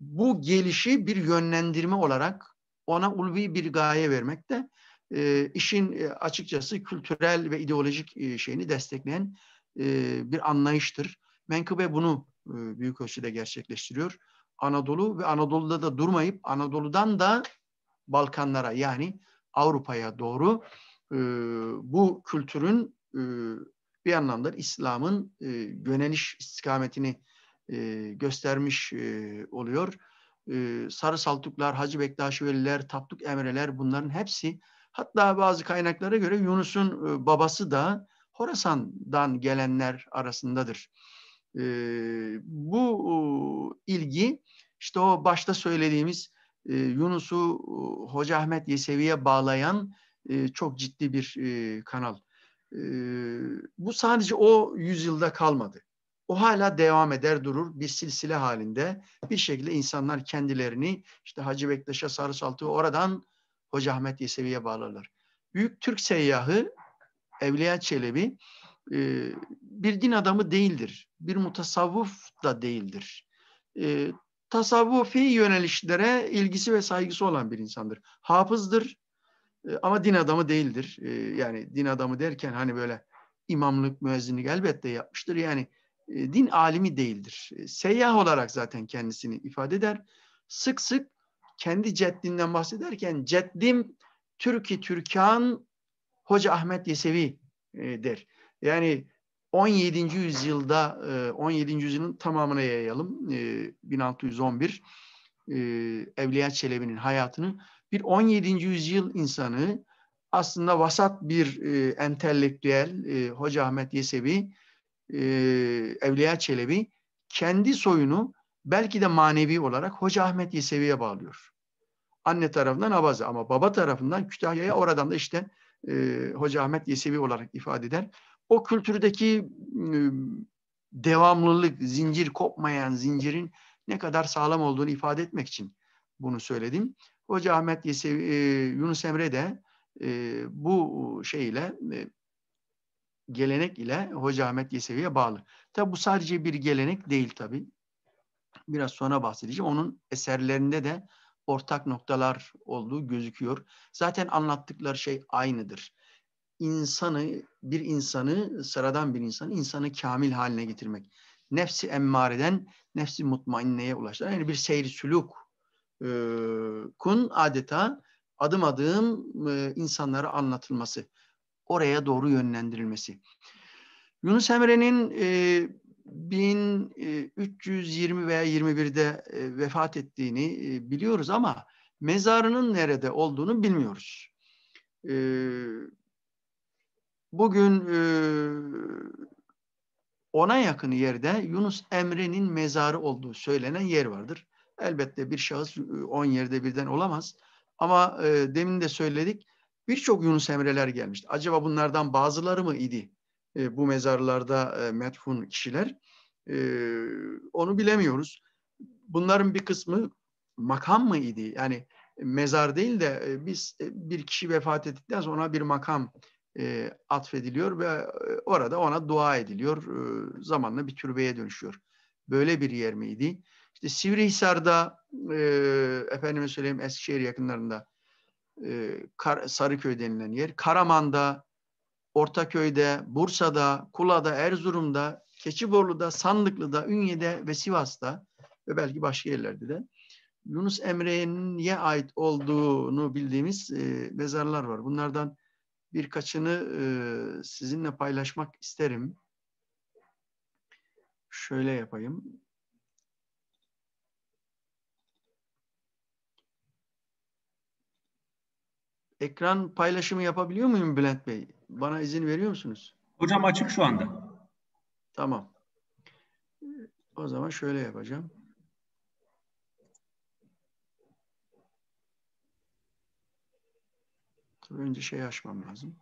Speaker 2: Bu gelişi bir yönlendirme olarak ona ulvi bir gaye vermek de e, işin e, açıkçası kültürel ve ideolojik e, şeyini destekleyen e, bir anlayıştır. Menkıbe bunu e, büyük ölçüde gerçekleştiriyor. Anadolu ve Anadolu'da da durmayıp Anadolu'dan da Balkanlara yani Avrupa'ya doğru e, bu kültürün e, bir anlamda İslam'ın e, yöneliş istikametini e, göstermiş e, oluyor. E, Sarı Saltuklar, Hacı Veli'ler, Tapduk Emreler bunların hepsi hatta bazı kaynaklara göre Yunus'un e, babası da Horasan'dan gelenler arasındadır. E, bu e, ilgi işte o başta söylediğimiz e, Yunus'u e, Hoca Ahmet Yesevi'ye bağlayan e, çok ciddi bir e, kanal. E, bu sadece o yüzyılda kalmadı. O hala devam eder durur bir silsile halinde. Bir şekilde insanlar kendilerini işte Hacı Bektaş'a Sarısaltı'ya oradan Hoca Ahmet Yesevi'ye bağlarlar. Büyük Türk seyyahı Evliya Çelebi e, bir din adamı değildir bir mutasavvuf da değildir. E, tasavvufi yönelişlere ilgisi ve saygısı olan bir insandır. Hafızdır e, ama din adamı değildir. E, yani din adamı derken hani böyle imamlık, müezzinlik elbette yapmıştır. Yani e, din alimi değildir. E, seyyah olarak zaten kendisini ifade eder. Sık sık kendi ceddinden bahsederken ceddim Türki Türkan Hoca Ahmet Yesevi e, der. Yani 17. yüzyılda 17. E, yüzyılın tamamına yayalım. 1611 e, e, Evliya Çelebi'nin hayatını bir 17. yüzyıl insanı aslında vasat bir entelektüel Hoca Ahmet Yesevi Evliya Çelebi kendi soyunu belki de manevi olarak Hoca Ahmet Yesevi'ye bağlıyor. Anne tarafından Abaza ama baba tarafından Kütahya'ya oradan da işte Hoca Ahmet Yesevi olarak ifade eder o kültürdeki ıı, devamlılık, zincir kopmayan zincirin ne kadar sağlam olduğunu ifade etmek için bunu söyledim. Hoca Ahmet Yesevi, ıı, Yunus Emre de ıı, bu şeyle gelenek ile Hoca Ahmet Yesevi'ye bağlı. Tabi bu sadece bir gelenek değil tabi. Biraz sonra bahsedeceğim. Onun eserlerinde de ortak noktalar olduğu gözüküyor. Zaten anlattıkları şey aynıdır insanı bir insanı sıradan bir insanı insanı kamil haline getirmek. Nefsi emmareden nefsi mutmainneye ulaştıran yani bir seyri süluk e, kun adeta adım adım e, insanlara anlatılması. Oraya doğru yönlendirilmesi. Yunus Emre'nin e, 1320 e, veya 21'de e, vefat ettiğini e, biliyoruz ama mezarının nerede olduğunu bilmiyoruz. E, Bugün e, ona yakın yerde Yunus Emre'nin mezarı olduğu söylenen yer vardır. Elbette bir şahıs on yerde birden olamaz. Ama e, demin de söyledik birçok Yunus Emre'ler gelmişti. Acaba bunlardan bazıları mı idi e, bu mezarlarda e, metfun kişiler? E, onu bilemiyoruz. Bunların bir kısmı makam mı idi? Yani mezar değil de biz bir kişi vefat ettikten sonra bir makam e, atfediliyor ve e, orada ona dua ediliyor. E, zamanla bir türbeye dönüşüyor. Böyle bir yer miydi? İşte Sivrihisar'da, e, efendime söyleyeyim Eskişehir yakınlarında e, Kar, Sarıköy denilen yer. Karaman'da, Ortaköy'de, Bursa'da, Kula'da, Erzurum'da, Keçiborlu'da, Sandıklı'da, Ünye'de ve Sivas'ta ve belki başka yerlerde de Yunus Emre'ye ait olduğunu bildiğimiz e, mezarlar var. Bunlardan birkaçını e, sizinle paylaşmak isterim. Şöyle yapayım. Ekran paylaşımı yapabiliyor muyum Bülent Bey? Bana izin veriyor musunuz? Hocam açık şu anda. Tamam. O zaman şöyle yapacağım. Tabii önce şey açmam lazım.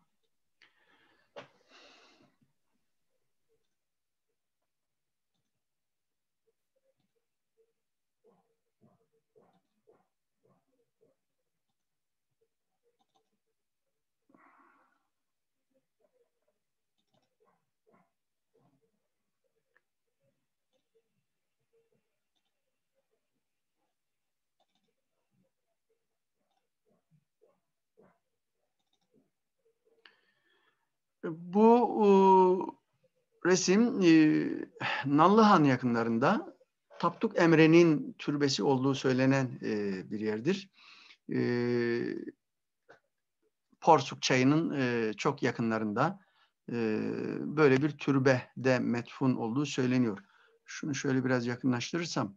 Speaker 2: Bu e, resim e, Nallıhan yakınlarında Tapduk Emre'nin türbesi olduğu söylenen e, bir yerdir. E, Porsuk çayının e, çok yakınlarında e, böyle bir türbede metfun olduğu söyleniyor. Şunu şöyle biraz yakınlaştırırsam.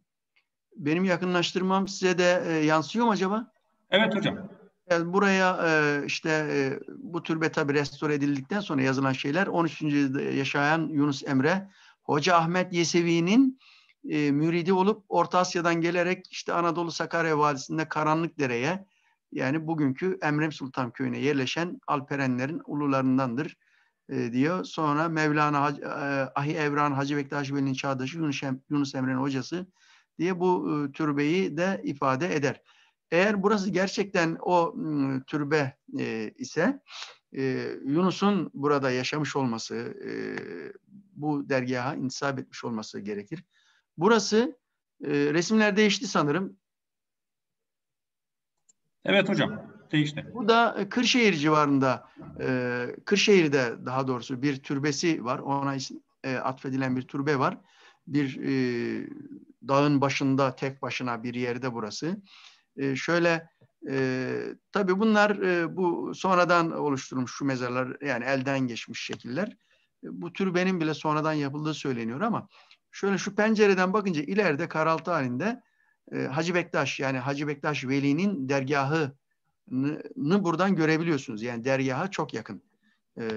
Speaker 2: Benim yakınlaştırmam size de e, yansıyor mu acaba? Evet hocam. Yani buraya e, işte e, bu türbe tabi restore edildikten sonra yazılan şeyler 13. yaşayan Yunus Emre, Hoca Ahmet Yesevi'nin e, müridi olup Orta Asya'dan gelerek işte Anadolu Sakarya Vadisi'nde karanlık dereye yani bugünkü Emrem Sultan Köyü'ne yerleşen Alperenlerin ulularındandır e, diyor. Sonra Mevlana Hacı, e, Ahi Evran Hacı Bektaş Veli'nin çağdaşı Yunus, Yunus Emre'nin hocası diye bu e, türbeyi de ifade eder. Eğer burası gerçekten o türbe e, ise e, Yunus'un burada yaşamış olması, e, bu dergaha intisap etmiş olması gerekir. Burası e, resimler değişti sanırım. Evet hocam değişti. Bu da Kırşehir civarında, e, Kırşehir'de daha doğrusu bir türbesi var. Ona e, atfedilen bir türbe var. Bir e, dağın başında, tek başına bir yerde burası. Burası e, şöyle e, tabii bunlar e, bu sonradan oluşturulmuş şu mezarlar yani elden geçmiş şekiller. E, bu benim bile sonradan yapıldığı söyleniyor ama şöyle şu pencereden bakınca ileride karaltı halinde e, Hacı Bektaş yani Hacı Bektaş Veli'nin dergahını buradan görebiliyorsunuz. Yani dergaha çok yakın e,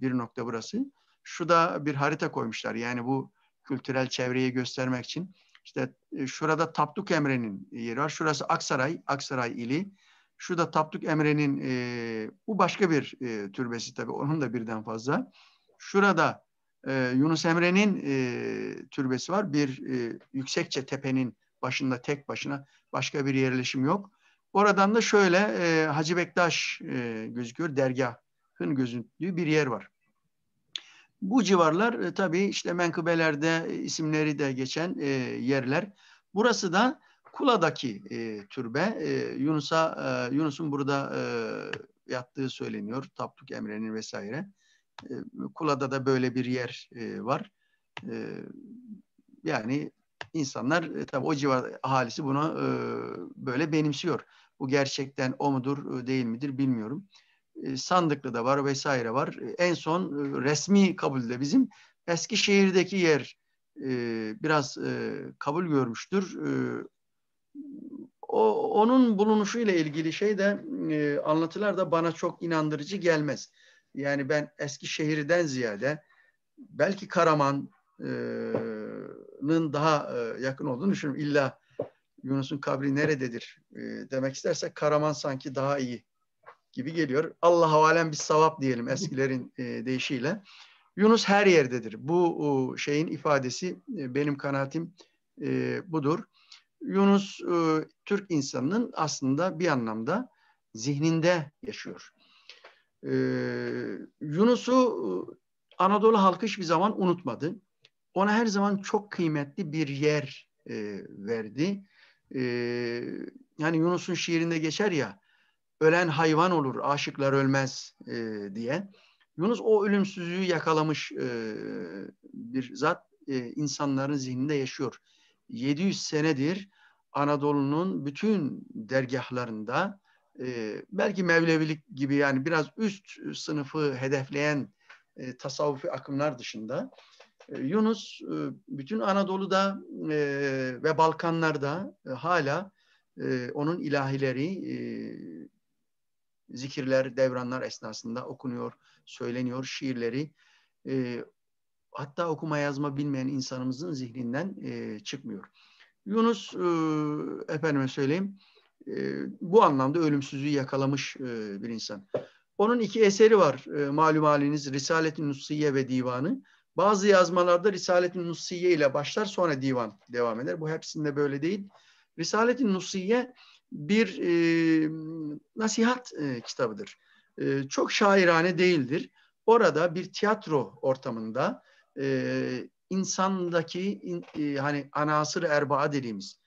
Speaker 2: bir nokta burası. Şu da bir harita koymuşlar yani bu kültürel çevreyi göstermek için. İşte e, şurada Tapduk Emre'nin e, yeri var. Şurası Aksaray, Aksaray ili. Şu da Tapduk Emre'nin e, bu başka bir e, türbesi tabii. Onun da birden fazla. Şurada e, Yunus Emre'nin e, türbesi var. Bir e, yüksekçe tepenin başında tek başına başka bir yerleşim yok. Oradan da şöyle e, Hacı Bektaş e, gözüküyor. Dergahın gözüktüğü bir yer var. Bu civarlar e, tabii işte menkıbelerde e, isimleri de geçen e, yerler. Burası da Kula'daki e, türbe. E, Yunus'a e, Yunus'un burada e, yattığı söyleniyor. Tapduk Emre'nin vesaire. E, Kula'da da böyle bir yer e, var. E, yani insanlar e, tabii o civar ahalisi bunu e, böyle benimsiyor. Bu gerçekten o mudur e, değil midir bilmiyorum sandıklı da var vesaire var. En son resmi kabulde bizim Eskişehir'deki yer biraz kabul görmüştür. O, onun bulunuşu ile ilgili şey de anlatılar da bana çok inandırıcı gelmez. Yani ben Eskişehir'den ziyade belki Karaman'ın daha yakın olduğunu düşünüyorum. İlla Yunus'un kabri nerededir demek istersek Karaman sanki daha iyi gibi geliyor. Allah havalem bir savap diyelim eskilerin e, deyişiyle. Yunus her yerdedir. Bu o, şeyin ifadesi e, benim kanaatim e, budur. Yunus e, Türk insanının aslında bir anlamda zihninde yaşıyor. E, Yunus'u Anadolu halkı hiçbir zaman unutmadı. Ona her zaman çok kıymetli bir yer e, verdi. E, yani Yunus'un şiirinde geçer ya, ölen hayvan olur, aşıklar ölmez e, diye. Yunus o ölümsüzlüğü yakalamış e, bir zat e, insanların zihninde yaşıyor. 700 senedir Anadolu'nun bütün dergahlarında e, belki Mevlevilik gibi yani biraz üst sınıfı hedefleyen e, tasavvufi akımlar dışında e, Yunus e, bütün Anadolu'da e, ve Balkanlar'da hala onun ilahileri zikirler, devranlar esnasında okunuyor, söyleniyor şiirleri. E, hatta okuma yazma bilmeyen insanımızın zihninden e, çıkmıyor. Yunus, e, efendime söyleyeyim, e, bu anlamda ölümsüzlüğü yakalamış e, bir insan. Onun iki eseri var e, malum haliniz Risalet-i Nusiye ve Divanı. Bazı yazmalarda Risalet-i Nusiye ile başlar sonra divan devam eder. Bu hepsinde böyle değil. Risalet-i Nusiye bir e, nasihat e, kitabıdır. E, çok şairane değildir. Orada bir tiyatro ortamında e, insandaki in, e, hani anasır erbaa dediğimiz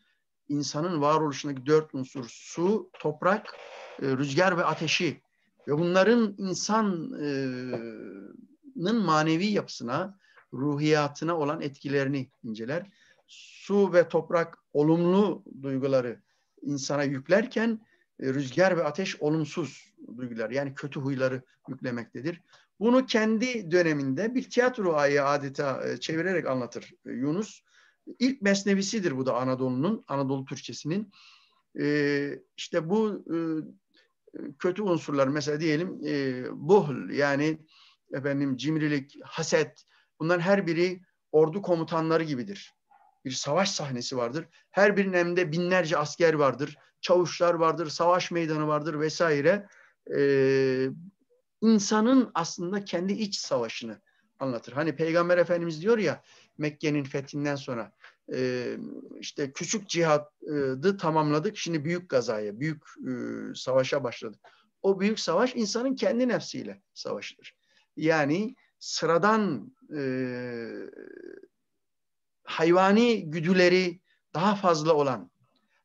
Speaker 2: insanın varoluşundaki dört unsur su, toprak, e, rüzgar ve ateşi ve bunların insanın manevi yapısına, ruhiyatına olan etkilerini inceler. Su ve toprak olumlu duyguları insana yüklerken e, rüzgar ve ateş olumsuz duygular yani kötü huyları yüklemektedir. Bunu kendi döneminde bir tiyatro ayı adeta e, çevirerek anlatır e, Yunus. İlk mesnevisidir bu da Anadolu'nun, Anadolu Türkçesinin. İşte bu kötü unsurlar mesela diyelim buhl yani efendim cimrilik, haset bunların her biri ordu komutanları gibidir bir savaş sahnesi vardır. Her birinin emrinde binlerce asker vardır. Çavuşlar vardır, savaş meydanı vardır vesaire. Ee, insanın aslında kendi iç savaşını anlatır. Hani Peygamber Efendimiz diyor ya Mekke'nin fethinden sonra e, işte küçük cihadı tamamladık. Şimdi büyük gazaya, büyük e, savaşa başladık. O büyük savaş insanın kendi nefsiyle savaşıdır. Yani sıradan e, hayvani güdüleri daha fazla olan,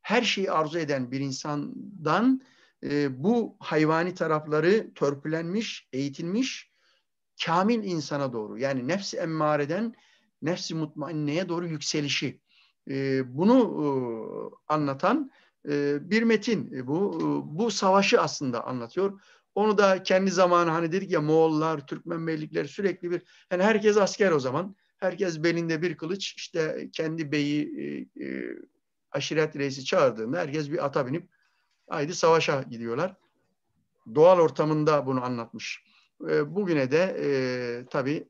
Speaker 2: her şeyi arzu eden bir insandan e, bu hayvani tarafları törpülenmiş, eğitilmiş kamil insana doğru yani nefsi emmareden nefsi mutmainneye doğru yükselişi e, bunu e, anlatan e, bir metin. E, bu e, bu savaşı aslında anlatıyor. Onu da kendi zamanı hani dedik ya Moğollar, Türkmen beylikleri sürekli bir yani herkes asker o zaman. Herkes belinde bir kılıç işte kendi beyi e, e, aşiret reisi çağırdığında herkes bir ata binip haydi savaşa gidiyorlar. Doğal ortamında bunu anlatmış. E, bugüne de e, tabii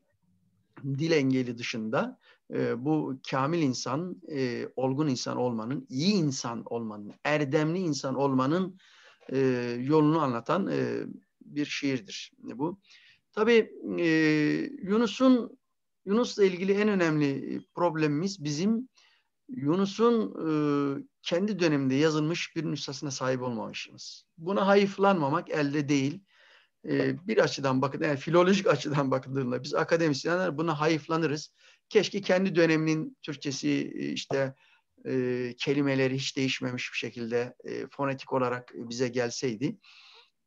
Speaker 2: dil engeli dışında e, bu kamil insan, e, olgun insan olmanın, iyi insan olmanın, erdemli insan olmanın e, yolunu anlatan e, bir şiirdir bu. Tabii e, Yunus'un Yunus'la ilgili en önemli e, problemimiz bizim Yunus'un e, kendi döneminde yazılmış bir nüshasına sahip olmamışımız. Buna hayıflanmamak elde değil. E, bir açıdan bakın, yani filolojik (laughs) açıdan bakıldığında biz akademisyenler buna hayıflanırız. Keşke kendi döneminin Türkçesi e, işte e, kelimeleri hiç değişmemiş bir şekilde e, fonetik olarak bize gelseydi.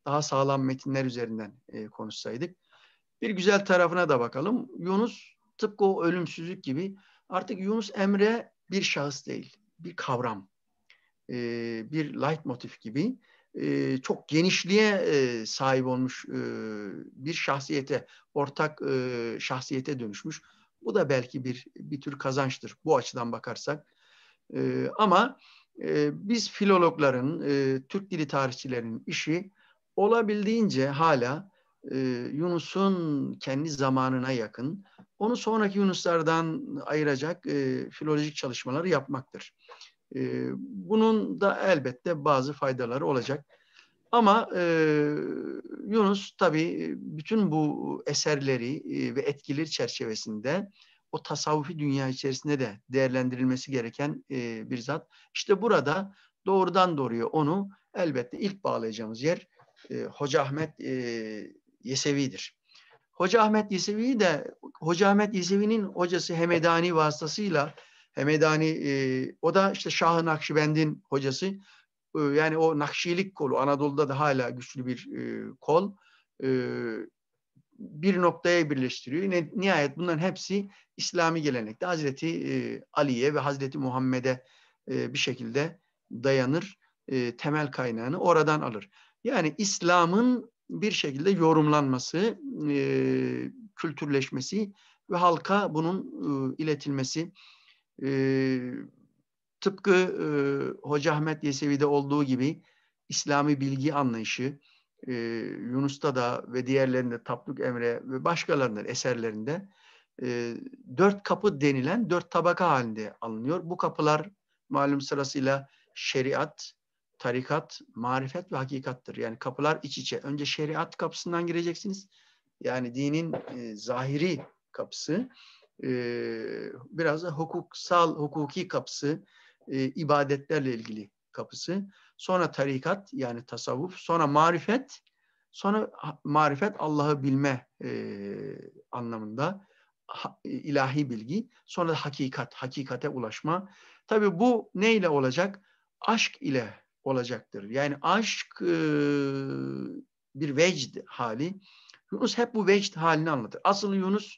Speaker 2: Daha sağlam metinler üzerinden e, konuşsaydık. Bir güzel tarafına da bakalım. Yunus Tıpkı o ölümsüzlük gibi artık Yunus Emre bir şahıs değil, bir kavram, e, bir light motif gibi e, çok genişliğe e, sahip olmuş bir şahsiyete, ortak şahsiyete dönüşmüş. Bu da belki bir bir tür kazançtır bu açıdan bakarsak. ama biz filologların, Türk dili tarihçilerinin işi olabildiğince hala ee, Yunus'un kendi zamanına yakın, onu sonraki Yunuslardan ayıracak e, filolojik çalışmaları yapmaktır. E, bunun da elbette bazı faydaları olacak. Ama e, Yunus tabii e, bütün bu eserleri e, ve etkiler çerçevesinde o tasavvufi dünya içerisinde de değerlendirilmesi gereken e, bir zat. İşte burada doğrudan doğruya onu elbette ilk bağlayacağımız yer e, Hoca Ahmet e, Yesevi'dir. Hoca Ahmet Yesevi de Hoca Ahmet Yesevi'nin hocası Hemedani vasıtasıyla Hemedani e, o da işte Şah-ı Nakşibend'in hocası. E, yani o Nakşilik kolu Anadolu'da da hala güçlü bir e, kol. E, bir noktaya birleştiriyor. nihayet bunların hepsi İslami gelenekte Hazreti e, Ali'ye ve Hazreti Muhammed'e e, bir şekilde dayanır. E, temel kaynağını oradan alır. Yani İslam'ın bir şekilde yorumlanması, e, kültürleşmesi ve halka bunun e, iletilmesi e, tıpkı e, Hoca Ahmet Yesevi'de olduğu gibi İslami bilgi anlayışı e, Yunus'ta da ve diğerlerinde Tapduk Emre ve başkalarının eserlerinde e, dört kapı denilen dört tabaka halinde alınıyor. Bu kapılar malum sırasıyla şeriat, tarikat, marifet ve hakikattır. Yani kapılar iç içe. Önce şeriat kapısından gireceksiniz. Yani dinin e, zahiri kapısı. E, biraz da hukuksal, hukuki kapısı. E, ibadetlerle ilgili kapısı. Sonra tarikat yani tasavvuf. Sonra marifet. Sonra marifet Allah'ı bilme e, anlamında ha, ilahi bilgi. Sonra hakikat, hakikate ulaşma. Tabii bu neyle olacak? Aşk ile olacaktır. Yani aşk e, bir vecd hali. Yunus hep bu vecd halini anlatır. Asıl Yunus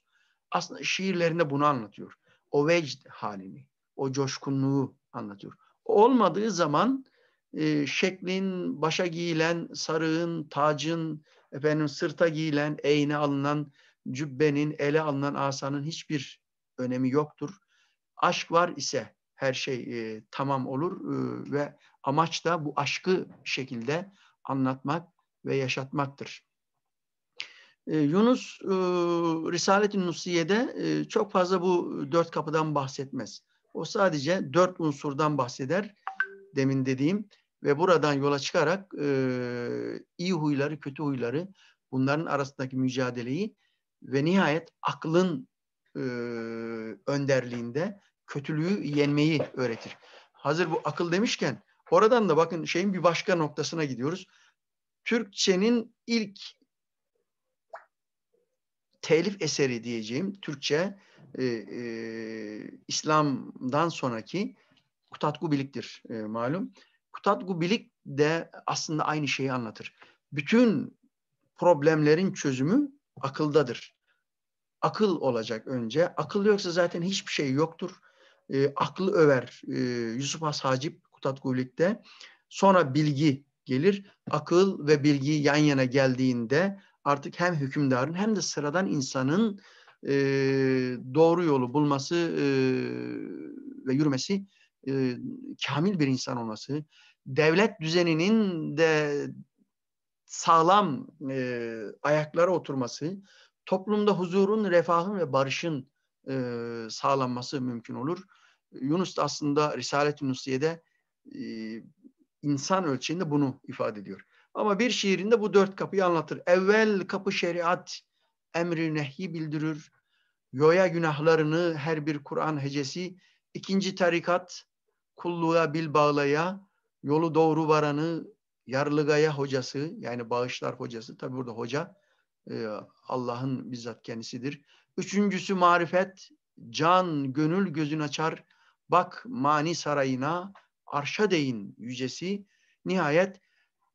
Speaker 2: aslında şiirlerinde bunu anlatıyor. O vecd halini, o coşkunluğu anlatıyor. Olmadığı zaman e, şeklin, başa giyilen sarığın, tacın, efendim sırta giyilen, eğne alınan cübbenin, ele alınan asanın hiçbir önemi yoktur. Aşk var ise her şey e, tamam olur e, ve Amaç da bu aşkı şekilde anlatmak ve yaşatmaktır. Ee, Yunus e, Risalet-i Nusiye'de e, çok fazla bu dört kapıdan bahsetmez. O sadece dört unsurdan bahseder demin dediğim ve buradan yola çıkarak e, iyi huyları, kötü huyları, bunların arasındaki mücadeleyi ve nihayet aklın e, önderliğinde kötülüğü yenmeyi öğretir. Hazır bu akıl demişken Oradan da bakın şeyin bir başka noktasına gidiyoruz. Türkçenin ilk telif eseri diyeceğim Türkçe e, e, İslam'dan sonraki Kutatku Bilik'tir e, malum. Kutatku Bilik de aslında aynı şeyi anlatır. Bütün problemlerin çözümü akıldadır. Akıl olacak önce. Akıl yoksa zaten hiçbir şey yoktur. E, aklı över e, Yusuf Has Hacip Kutatgulik'te. Sonra bilgi gelir. Akıl ve bilgi yan yana geldiğinde artık hem hükümdarın hem de sıradan insanın e, doğru yolu bulması e, ve yürümesi e, kamil bir insan olması, devlet düzeninin de sağlam e, ayaklara oturması, toplumda huzurun, refahın ve barışın e, sağlanması mümkün olur. Yunus da aslında Risalet-i Nusiye'de e, insan ölçeğinde bunu ifade ediyor. Ama bir şiirinde bu dört kapıyı anlatır. Evvel kapı şeriat, emri nehi bildirir. Yoya günahlarını her bir Kur'an hecesi. ikinci tarikat, kulluğa bil bağlaya, yolu doğru varanı, yarlıgaya hocası, yani bağışlar hocası. Tabi burada hoca e, Allah'ın bizzat kendisidir. Üçüncüsü marifet, can, gönül gözün açar. Bak mani sarayına, arşa değin yücesi. Nihayet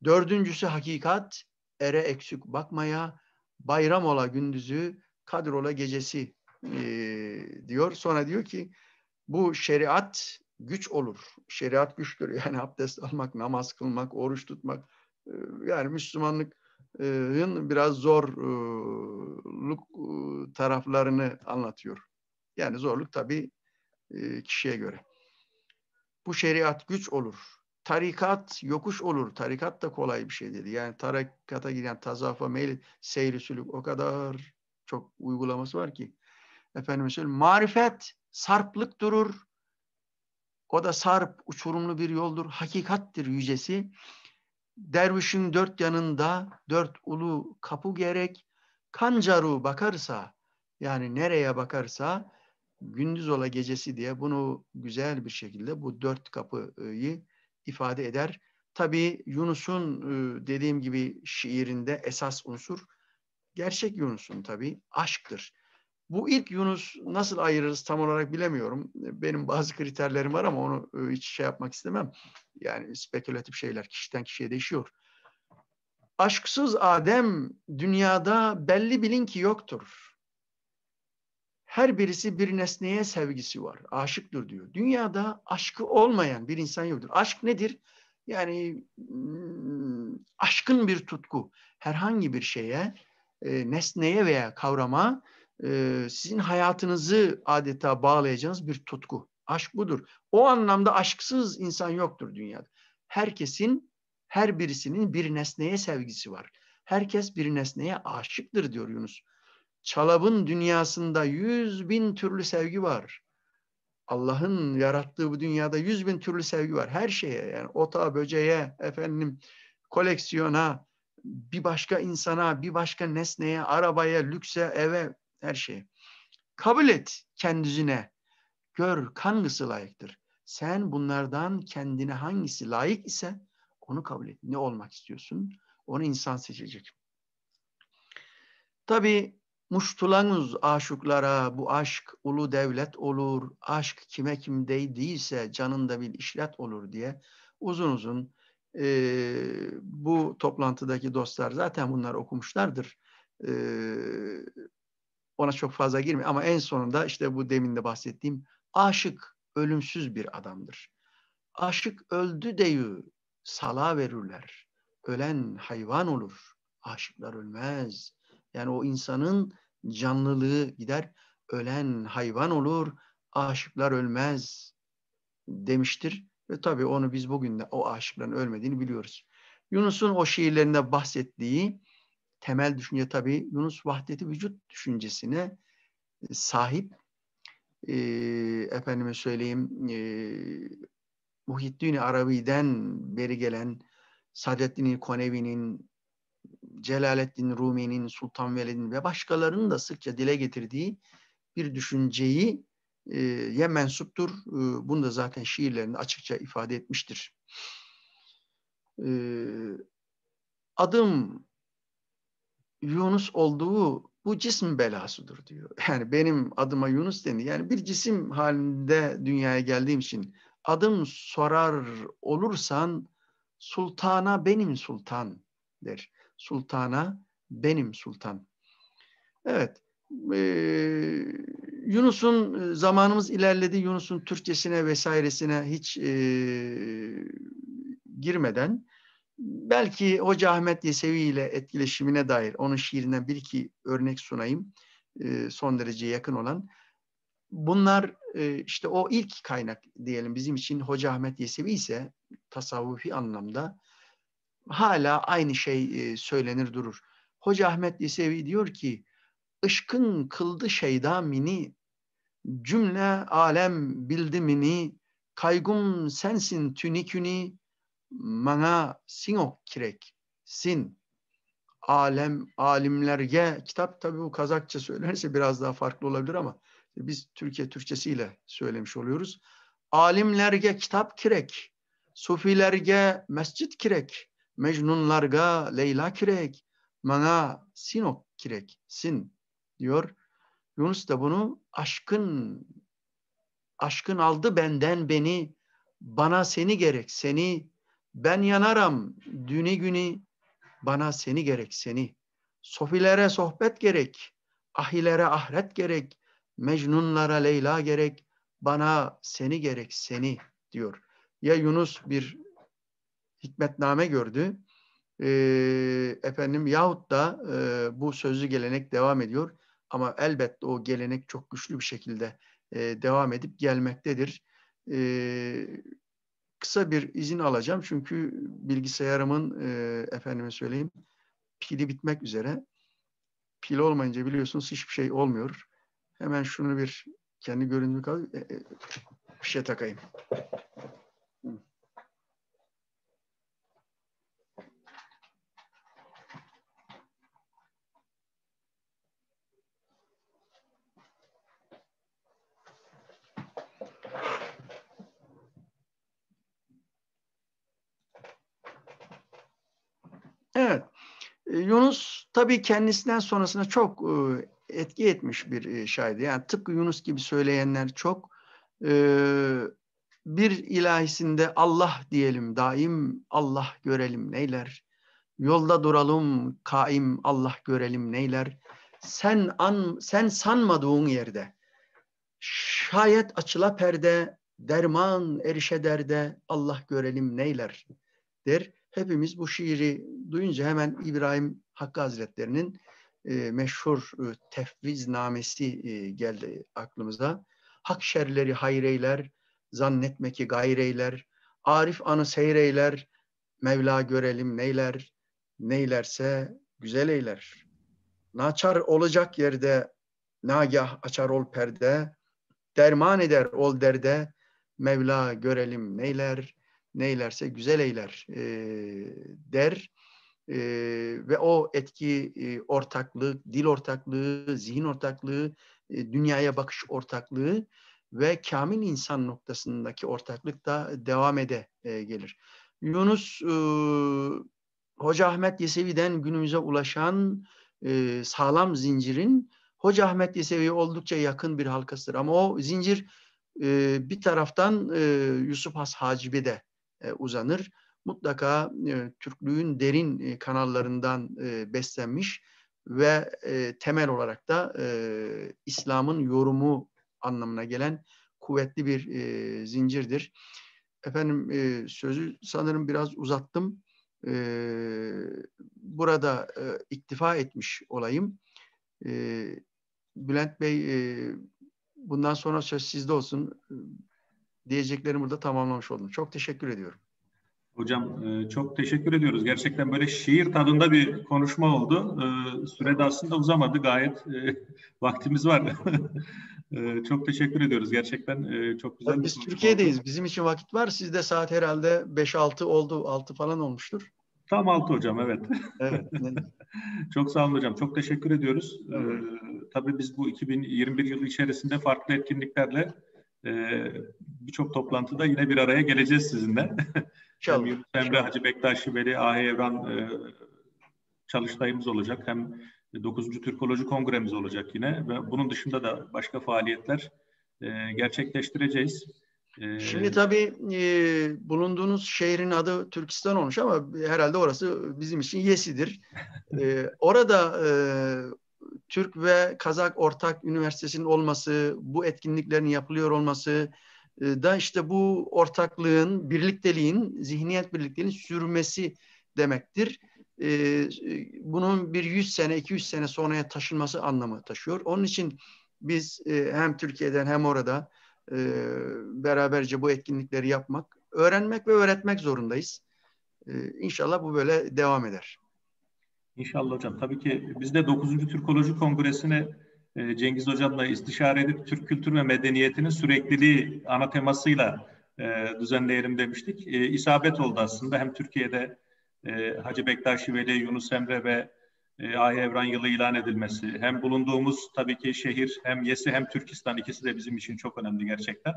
Speaker 2: dördüncüsü hakikat, ere eksik bakmaya, bayram ola gündüzü, kadrola gecesi e, diyor. Sonra diyor ki bu şeriat güç olur. Şeriat güçtür. (laughs) Yani abdest almak, namaz kılmak, oruç tutmak. E, yani Müslümanlık'ın biraz zorluk e, taraflarını anlatıyor. Yani zorluk tabii e, kişiye göre bu şeriat güç olur. Tarikat yokuş olur. Tarikat da kolay bir şey dedi. Yani tarikata giren tazafa meyil seyri sülük o kadar çok uygulaması var ki. Efendim söyleyeyim. Marifet sarplık durur. O da sarp uçurumlu bir yoldur. Hakikattir yücesi. Dervişin dört yanında dört ulu kapı gerek. Kancaru bakarsa yani nereye bakarsa gündüz ola gecesi diye bunu güzel bir şekilde bu dört kapıyı ifade eder. Tabi Yunus'un e, dediğim gibi şiirinde esas unsur gerçek Yunus'un tabi aşktır. Bu ilk Yunus nasıl ayırırız tam olarak bilemiyorum. Benim bazı kriterlerim var ama onu e, hiç şey yapmak istemem. Yani spekülatif şeyler kişiden kişiye değişiyor. Aşksız Adem dünyada belli bilin ki yoktur her birisi bir nesneye sevgisi var. Aşıktır diyor. Dünyada aşkı olmayan bir insan yoktur. Aşk nedir? Yani hmm, aşkın bir tutku. Herhangi bir şeye, e, nesneye veya kavrama e, sizin hayatınızı adeta bağlayacağınız bir tutku. Aşk budur. O anlamda aşksız insan yoktur dünyada. Herkesin, her birisinin bir nesneye sevgisi var. Herkes bir nesneye aşıktır diyor Yunus Çalabın dünyasında yüz bin türlü sevgi var. Allah'ın yarattığı bu dünyada yüz bin türlü sevgi var. Her şeye yani ota, böceğe, efendim koleksiyona, bir başka insana, bir başka nesneye, arabaya, lükse, eve, her şeye. Kabul et kendisine. Gör hangisi layıktır. Sen bunlardan kendine hangisi layık ise onu kabul et. Ne olmak istiyorsun? Onu insan seçecek. Tabii Muştulanız aşıklara bu aşk ulu devlet olur, aşk kime kim değdiyse canında bir işlet olur diye uzun uzun e, bu toplantıdaki dostlar zaten bunları okumuşlardır. E, ona çok fazla girmiyor ama en sonunda işte bu demin de bahsettiğim aşık ölümsüz bir adamdır. Aşık öldü deyü sala verirler. Ölen hayvan olur. Aşıklar ölmez. Yani o insanın canlılığı gider, ölen hayvan olur, aşıklar ölmez demiştir. Ve tabii onu biz bugün de o aşıkların ölmediğini biliyoruz. Yunus'un o şiirlerinde bahsettiği temel düşünce tabii Yunus vahdeti vücut düşüncesine e, sahip. E, efendime söyleyeyim e, Muhittin Arabi'den beri gelen Sadettin Konevi'nin Celaleddin Rumi'nin, Sultan Veled'in ve başkalarının da sıkça dile getirdiği bir düşünceyi e, ye mensuptur. bunu da zaten şiirlerinde açıkça ifade etmiştir. adım Yunus olduğu bu cisim belasıdır diyor. (laughs) Yani benim adıma Yunus dendi. Yani bir cisim halinde dünyaya geldiğim için adım sorar olursan sultana benim sultan der sultana benim sultan. Evet. E, Yunus'un e, zamanımız ilerledi. Yunus'un Türkçesine vesairesine hiç e, girmeden belki Hoca Ahmet Yesevi ile etkileşimine dair onun şiirinden bir iki örnek sunayım. E, son derece yakın olan. Bunlar e, işte o ilk kaynak diyelim bizim için Hoca Ahmet Yesevi ise tasavvufi anlamda hala aynı şey e, söylenir durur. Hoca Ahmet Yesevi diyor ki, ışkın kıldı şeyda mini, cümle alem bildi mini, kaygum sensin tüniküni, mana sinok kirek, sin. Alem, alimlerge, kitap tabi bu Kazakça söylerse biraz daha farklı olabilir ama biz Türkiye Türkçesiyle söylemiş oluyoruz. Alimlerge kitap kirek, sufilerge mescit kirek, Mecnunlarga Leyla kirek, bana Sinok kirek, sin diyor. Yunus da bunu aşkın, aşkın aldı benden beni, bana seni gerek seni, ben yanaram düni günü, bana seni gerek seni. Sofilere sohbet gerek, ahilere ahret gerek, mecnunlara Leyla gerek, bana seni gerek seni diyor. Ya Yunus bir hikmetname gördü. E, efendim yahut da e, bu sözlü gelenek devam ediyor. Ama elbette o gelenek çok güçlü bir şekilde e, devam edip gelmektedir. E, kısa bir izin alacağım çünkü bilgisayarımın e, efendime söyleyeyim pili bitmek üzere. Pil olmayınca biliyorsunuz hiçbir şey olmuyor. Hemen şunu bir kendi görüntümü e, e, bir şey takayım. Yunus tabii kendisinden sonrasına çok e, etki etmiş bir e, Yani tıpkı Yunus gibi söyleyenler çok. E, bir ilahisinde Allah diyelim daim, Allah görelim neyler. Yolda duralım kaim, Allah görelim neyler. Sen an, sen sanmadığın yerde. Şayet açıla perde, derman erişe derde, Allah görelim neyler der hepimiz bu şiiri duyunca hemen İbrahim Hakkı Hazretleri'nin e, meşhur e, tefviz namesi e, geldi aklımıza. Hak şerleri hayreyler, zannetme ki gayreyler, arif anı seyreyler, Mevla görelim neyler, neylerse güzel eyler. Naçar olacak yerde, nagah açar ol perde, derman eder ol derde, Mevla görelim neyler, neylerse güzel eyler e, der e, ve o etki e, ortaklığı, dil ortaklığı, zihin ortaklığı, e, dünyaya bakış ortaklığı ve kamil insan noktasındaki ortaklık da devam ede e, gelir. Yunus e, Hoca Ahmet Yesevi'den günümüze ulaşan e, sağlam zincirin Hoca Ahmet Yesevi'ye oldukça yakın bir halkasıdır. Ama o zincir e, bir taraftan e, Yusuf Has Hacibi de e, uzanır. Mutlaka e, Türklüğün derin e, kanallarından e, beslenmiş ve e, temel olarak da e, İslam'ın yorumu anlamına gelen kuvvetli bir e, zincirdir. Efendim e, sözü sanırım biraz uzattım. E, burada e, iktifa etmiş olayım. E, Bülent Bey e, bundan sonra söz sizde olsun diyeceklerimi burada tamamlamış oldum. Çok teşekkür ediyorum.
Speaker 1: Hocam e, çok teşekkür ediyoruz. Gerçekten böyle şiir
Speaker 2: tadında bir konuşma oldu. E, Sürede
Speaker 1: aslında uzamadı. Gayet e, (laughs) vaktimiz var. (laughs) çok teşekkür ediyoruz. Gerçekten çok
Speaker 2: güzel. Yani biz Türkiye'deyiz. Oldu. Bizim için vakit var. Sizde saat herhalde 5-6 oldu. 6 falan olmuştur. Tam 6 hocam evet. (laughs) evet.
Speaker 1: çok sağ olun hocam. Çok teşekkür ediyoruz. Evet. tabii biz bu 2021 yılı içerisinde farklı etkinliklerle ee, birçok toplantıda yine bir araya geleceğiz sizinle. (laughs) hem Yunus Emre Hacı Bektaş Şibeli, Ahi Evran e, çalıştayımız olacak. Hem 9. Türkoloji Kongremiz olacak yine ve bunun dışında da başka faaliyetler e, gerçekleştireceğiz. E, Şimdi
Speaker 2: tabii e, bulunduğunuz şehrin adı Türkistan olmuş ama herhalde orası bizim için Yesi'dir. (laughs) e, orada e, Türk ve Kazak ortak üniversitesinin olması, bu etkinliklerin yapılıyor olması e, da işte bu ortaklığın, birlikteliğin, zihniyet birlikteliğinin sürmesi demektir. E, e, bunun bir 100 sene, 200 sene sonraya taşınması anlamı taşıyor. Onun için biz hem Türkiye'den hem orada beraberce bu etkinlikleri yapmak, öğrenmek ve öğretmek zorundayız. İnşallah bu böyle devam eder. İnşallah hocam. Tabii ki biz de 9.
Speaker 1: Türkoloji Kongresi'ne e, Cengiz Hocam'la istişare edip Türk kültür ve medeniyetinin sürekliliği ana temasıyla e, düzenleyelim demiştik. E, isabet oldu aslında. Hem Türkiye'de Hacı Bektaşi Veli, Yunus Emre ve Ahi Evran Yılı ilan edilmesi. Hem bulunduğumuz tabii ki şehir hem Yesi hem Türkistan ikisi de bizim için çok önemli gerçekten.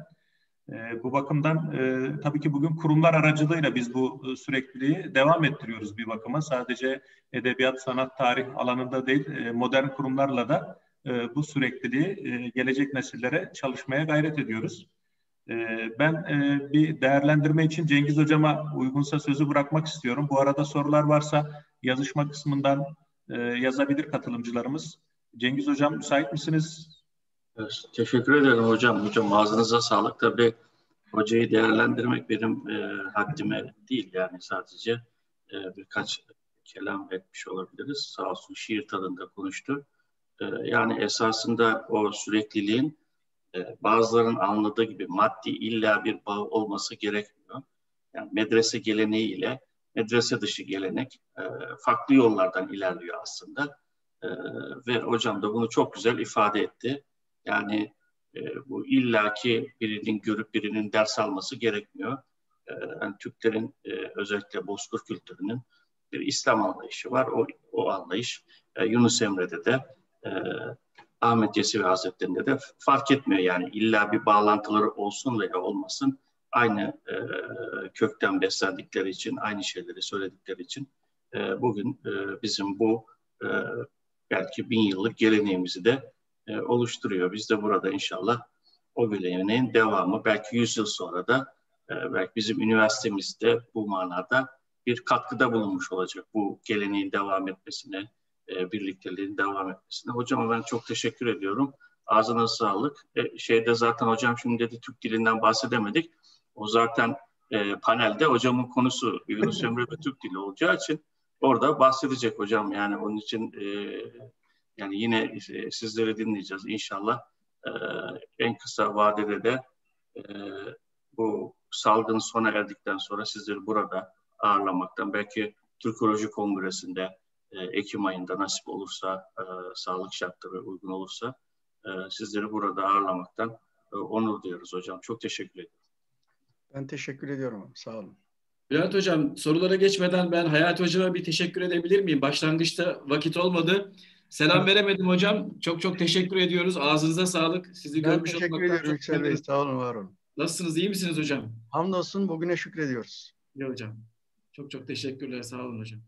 Speaker 1: Ee, bu bakımdan e, tabii ki bugün kurumlar aracılığıyla biz bu e, sürekliliği devam ettiriyoruz bir bakıma. Sadece edebiyat, sanat, tarih alanında değil e, modern kurumlarla da e, bu sürekliliği e, gelecek nesillere çalışmaya gayret ediyoruz. E, ben e, bir değerlendirme için Cengiz Hocama uygunsa sözü bırakmak istiyorum. Bu arada sorular varsa yazışma kısmından
Speaker 3: e, yazabilir
Speaker 1: katılımcılarımız.
Speaker 3: Cengiz Hocam müsait misiniz? Teşekkür ederim hocam. Hocam ağzınıza sağlık. Tabii hocayı değerlendirmek benim e, haddime değil yani sadece e, birkaç kelam etmiş olabiliriz. Sağ olsun şiir tadında konuştu. E, yani esasında o sürekliliğin e, bazılarının anladığı gibi maddi illa bir bağ olması gerekmiyor. Yani medrese ile medrese dışı gelenek e, farklı yollardan ilerliyor aslında. E, ve hocam da bunu çok güzel ifade etti yani e, bu illaki birinin görüp birinin ders alması gerekmiyor. E, yani Türklerin e, özellikle bozkır kültürünün bir İslam anlayışı var. O, o anlayış e, Yunus Emre'de de e, Ahmet Yesevi Hazretleri'nde de fark etmiyor. Yani illa bir bağlantıları olsun veya olmasın aynı e, kökten beslendikleri için, aynı şeyleri söyledikleri için e, bugün e, bizim bu e, belki bin yıllık geleneğimizi de e, oluşturuyor. Biz de burada inşallah o geleneğin devamı belki 100 yıl sonra da e, belki bizim üniversitemizde bu manada bir katkıda bulunmuş olacak bu geleneğin devam etmesine, e, birlikteliğin devam etmesine. Hocama ben çok teşekkür ediyorum. Ağzına sağlık. E, şeyde zaten hocam şimdi dedi Türk dilinden bahsedemedik. O zaten e, panelde hocamın konusu Yunus (laughs) Emre ve Türk dili olacağı için orada bahsedecek hocam. Yani onun için e, yani yine e, sizleri dinleyeceğiz inşallah. E, en kısa vadede de e, bu salgın sona erdikten sonra sizleri burada ağırlamaktan belki Türkoloji Kongresi'nde Ekim ayında nasip olursa, sağlık şartları uygun olursa sizleri burada ağırlamaktan onur diyoruz hocam. Çok teşekkür ederim.
Speaker 2: Ben teşekkür ediyorum. Sağ olun.
Speaker 3: Bülent Hocam
Speaker 2: sorulara geçmeden ben Hayat Hocama bir teşekkür edebilir miyim? Başlangıçta vakit olmadı. Selam veremedim hocam. Çok çok teşekkür ediyoruz. Ağzınıza sağlık. Sizi ben görmüş olmaktan çok ediyorum Yüksel Bey. Sağ olun, var olun. Nasılsınız? İyi misiniz hocam? Hamdolsun bugüne şükrediyoruz. İyi hocam. Çok çok teşekkürler. Sağ olun hocam.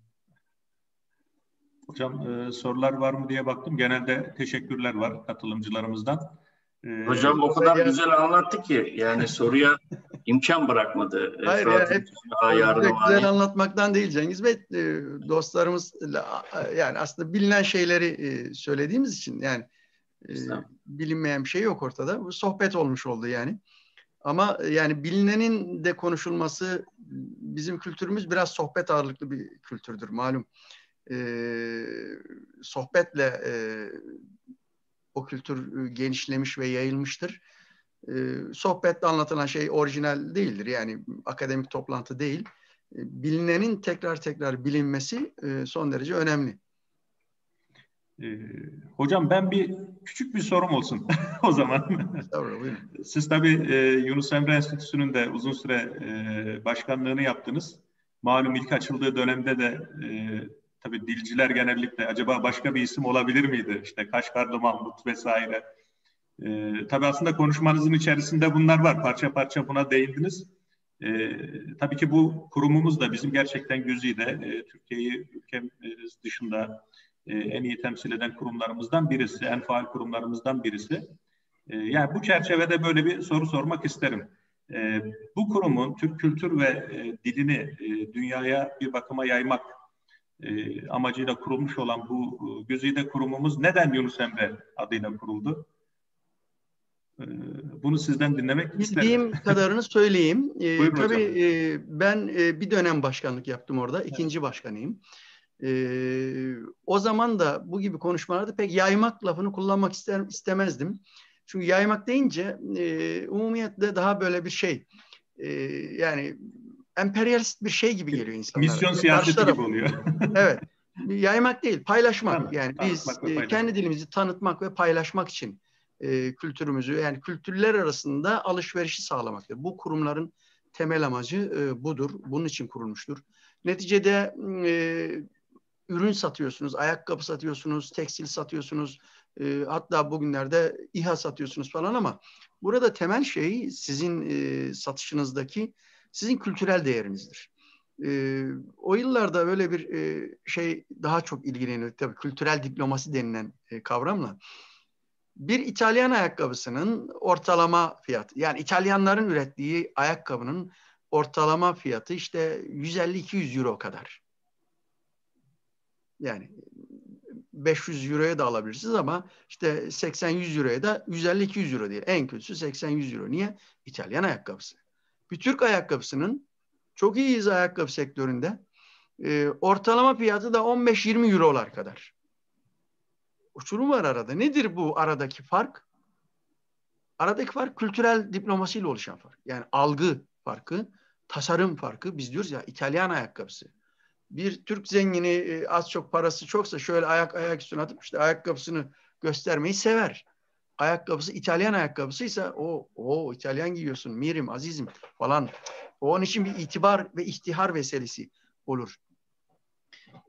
Speaker 2: Hocam e, sorular var mı diye
Speaker 1: baktım. Genelde teşekkürler var katılımcılarımızdan.
Speaker 3: Ee, Hocam o kadar ya... güzel anlattı ki yani soruya imkan bırakmadı. (laughs) Ee, Hayır Fırat ya, hep, hep güzel
Speaker 2: anlatmaktan değil Cengiz Bey. Ee, dostlarımız yani aslında bilinen şeyleri e, söylediğimiz için yani e, bilinmeyen bir şey yok ortada. Bu sohbet olmuş oldu yani. Ama e, yani bilinenin de konuşulması bizim kültürümüz biraz sohbet ağırlıklı bir kültürdür malum. Ee, sohbetle e, o kültür ıı, genişlemiş ve yayılmıştır. Sohbette anlatılan şey orijinal değildir. Yani akademik toplantı değil. Bilinenin tekrar tekrar bilinmesi son derece önemli. hocam ben bir küçük bir sorum olsun (laughs) o zaman. Siz
Speaker 1: tabii e, Yunus Emre Enstitüsü'nün de uzun süre başkanlığını yaptınız. Malum ilk açıldığı dönemde de Tabii dilciler genellikle acaba başka bir isim olabilir miydi? İşte Kaşgarlı Mahmut vesaire. Ee, tabii aslında konuşmanızın içerisinde bunlar var. Parça parça buna değindiniz. Ee, tabii ki bu kurumumuz da bizim gerçekten gözüyle ee, e, Türkiye'yi ülkemiz dışında e, en iyi temsil eden kurumlarımızdan birisi, en faal kurumlarımızdan birisi. E, yani bu çerçevede böyle bir soru sormak isterim. E, bu kurumun Türk kültür ve e, dilini e, dünyaya bir bakıma yaymak e, amacıyla kurulmuş olan bu e, güzide kurumumuz neden Yunus Emre adıyla kuruldu? E, bunu sizden
Speaker 2: dinlemek Bildiğim isterim. Bildiğim (laughs) kadarını söyleyeyim. E, tabii E, ben e, bir dönem başkanlık yaptım orada. ikinci evet. başkanıyım. Ee, o zaman da bu gibi konuşmalarda pek yaymak lafını kullanmak ister, istemezdim. Çünkü yaymak deyince e, umumiyetle daha böyle bir şey. E, yani emperyalist bir şey gibi geliyor insanlara. Misyon siyaseti gibi oluyor. (laughs) evet. Yaymak değil, paylaşmak. Tamam, yani biz e, paylaşmak. kendi dilimizi tanıtmak ve paylaşmak için e, kültürümüzü yani kültürler arasında alışverişi sağlamaktır. Bu kurumların temel amacı e, budur. Bunun için kurulmuştur. Neticede e, ürün satıyorsunuz, ayakkabı satıyorsunuz, tekstil satıyorsunuz, e, hatta bugünlerde İHA satıyorsunuz falan ama burada temel şey sizin e, satışınızdaki sizin kültürel değerinizdir. E, o yıllarda böyle bir e, şey daha çok ilgilenildi Tabii kültürel diplomasi denilen e, kavramla. Bir İtalyan ayakkabısının ortalama fiyatı, yani İtalyanların ürettiği ayakkabının ortalama fiyatı işte 150-200 euro kadar. Yani 500 euroya da alabilirsiniz ama işte 80-100 euroya da 150-200 euro değil. En kötüsü 80-100 euro. Niye? İtalyan ayakkabısı bir Türk ayakkabısının çok iyiyiz ayakkabı sektöründe. E, ortalama fiyatı da 15-20 eurolar kadar. Uçurum var arada. Nedir bu aradaki fark? Aradaki fark kültürel diplomasiyle oluşan fark. Yani algı farkı, tasarım farkı. Biz diyoruz ya İtalyan ayakkabısı. Bir Türk zengini e, az çok parası çoksa şöyle ayak ayak üstüne atıp işte ayakkabısını göstermeyi sever ayakkabısı İtalyan ayakkabısıysa o o İtalyan giyiyorsun mirim azizim falan. O onun için bir itibar ve ihtihar meselesi olur.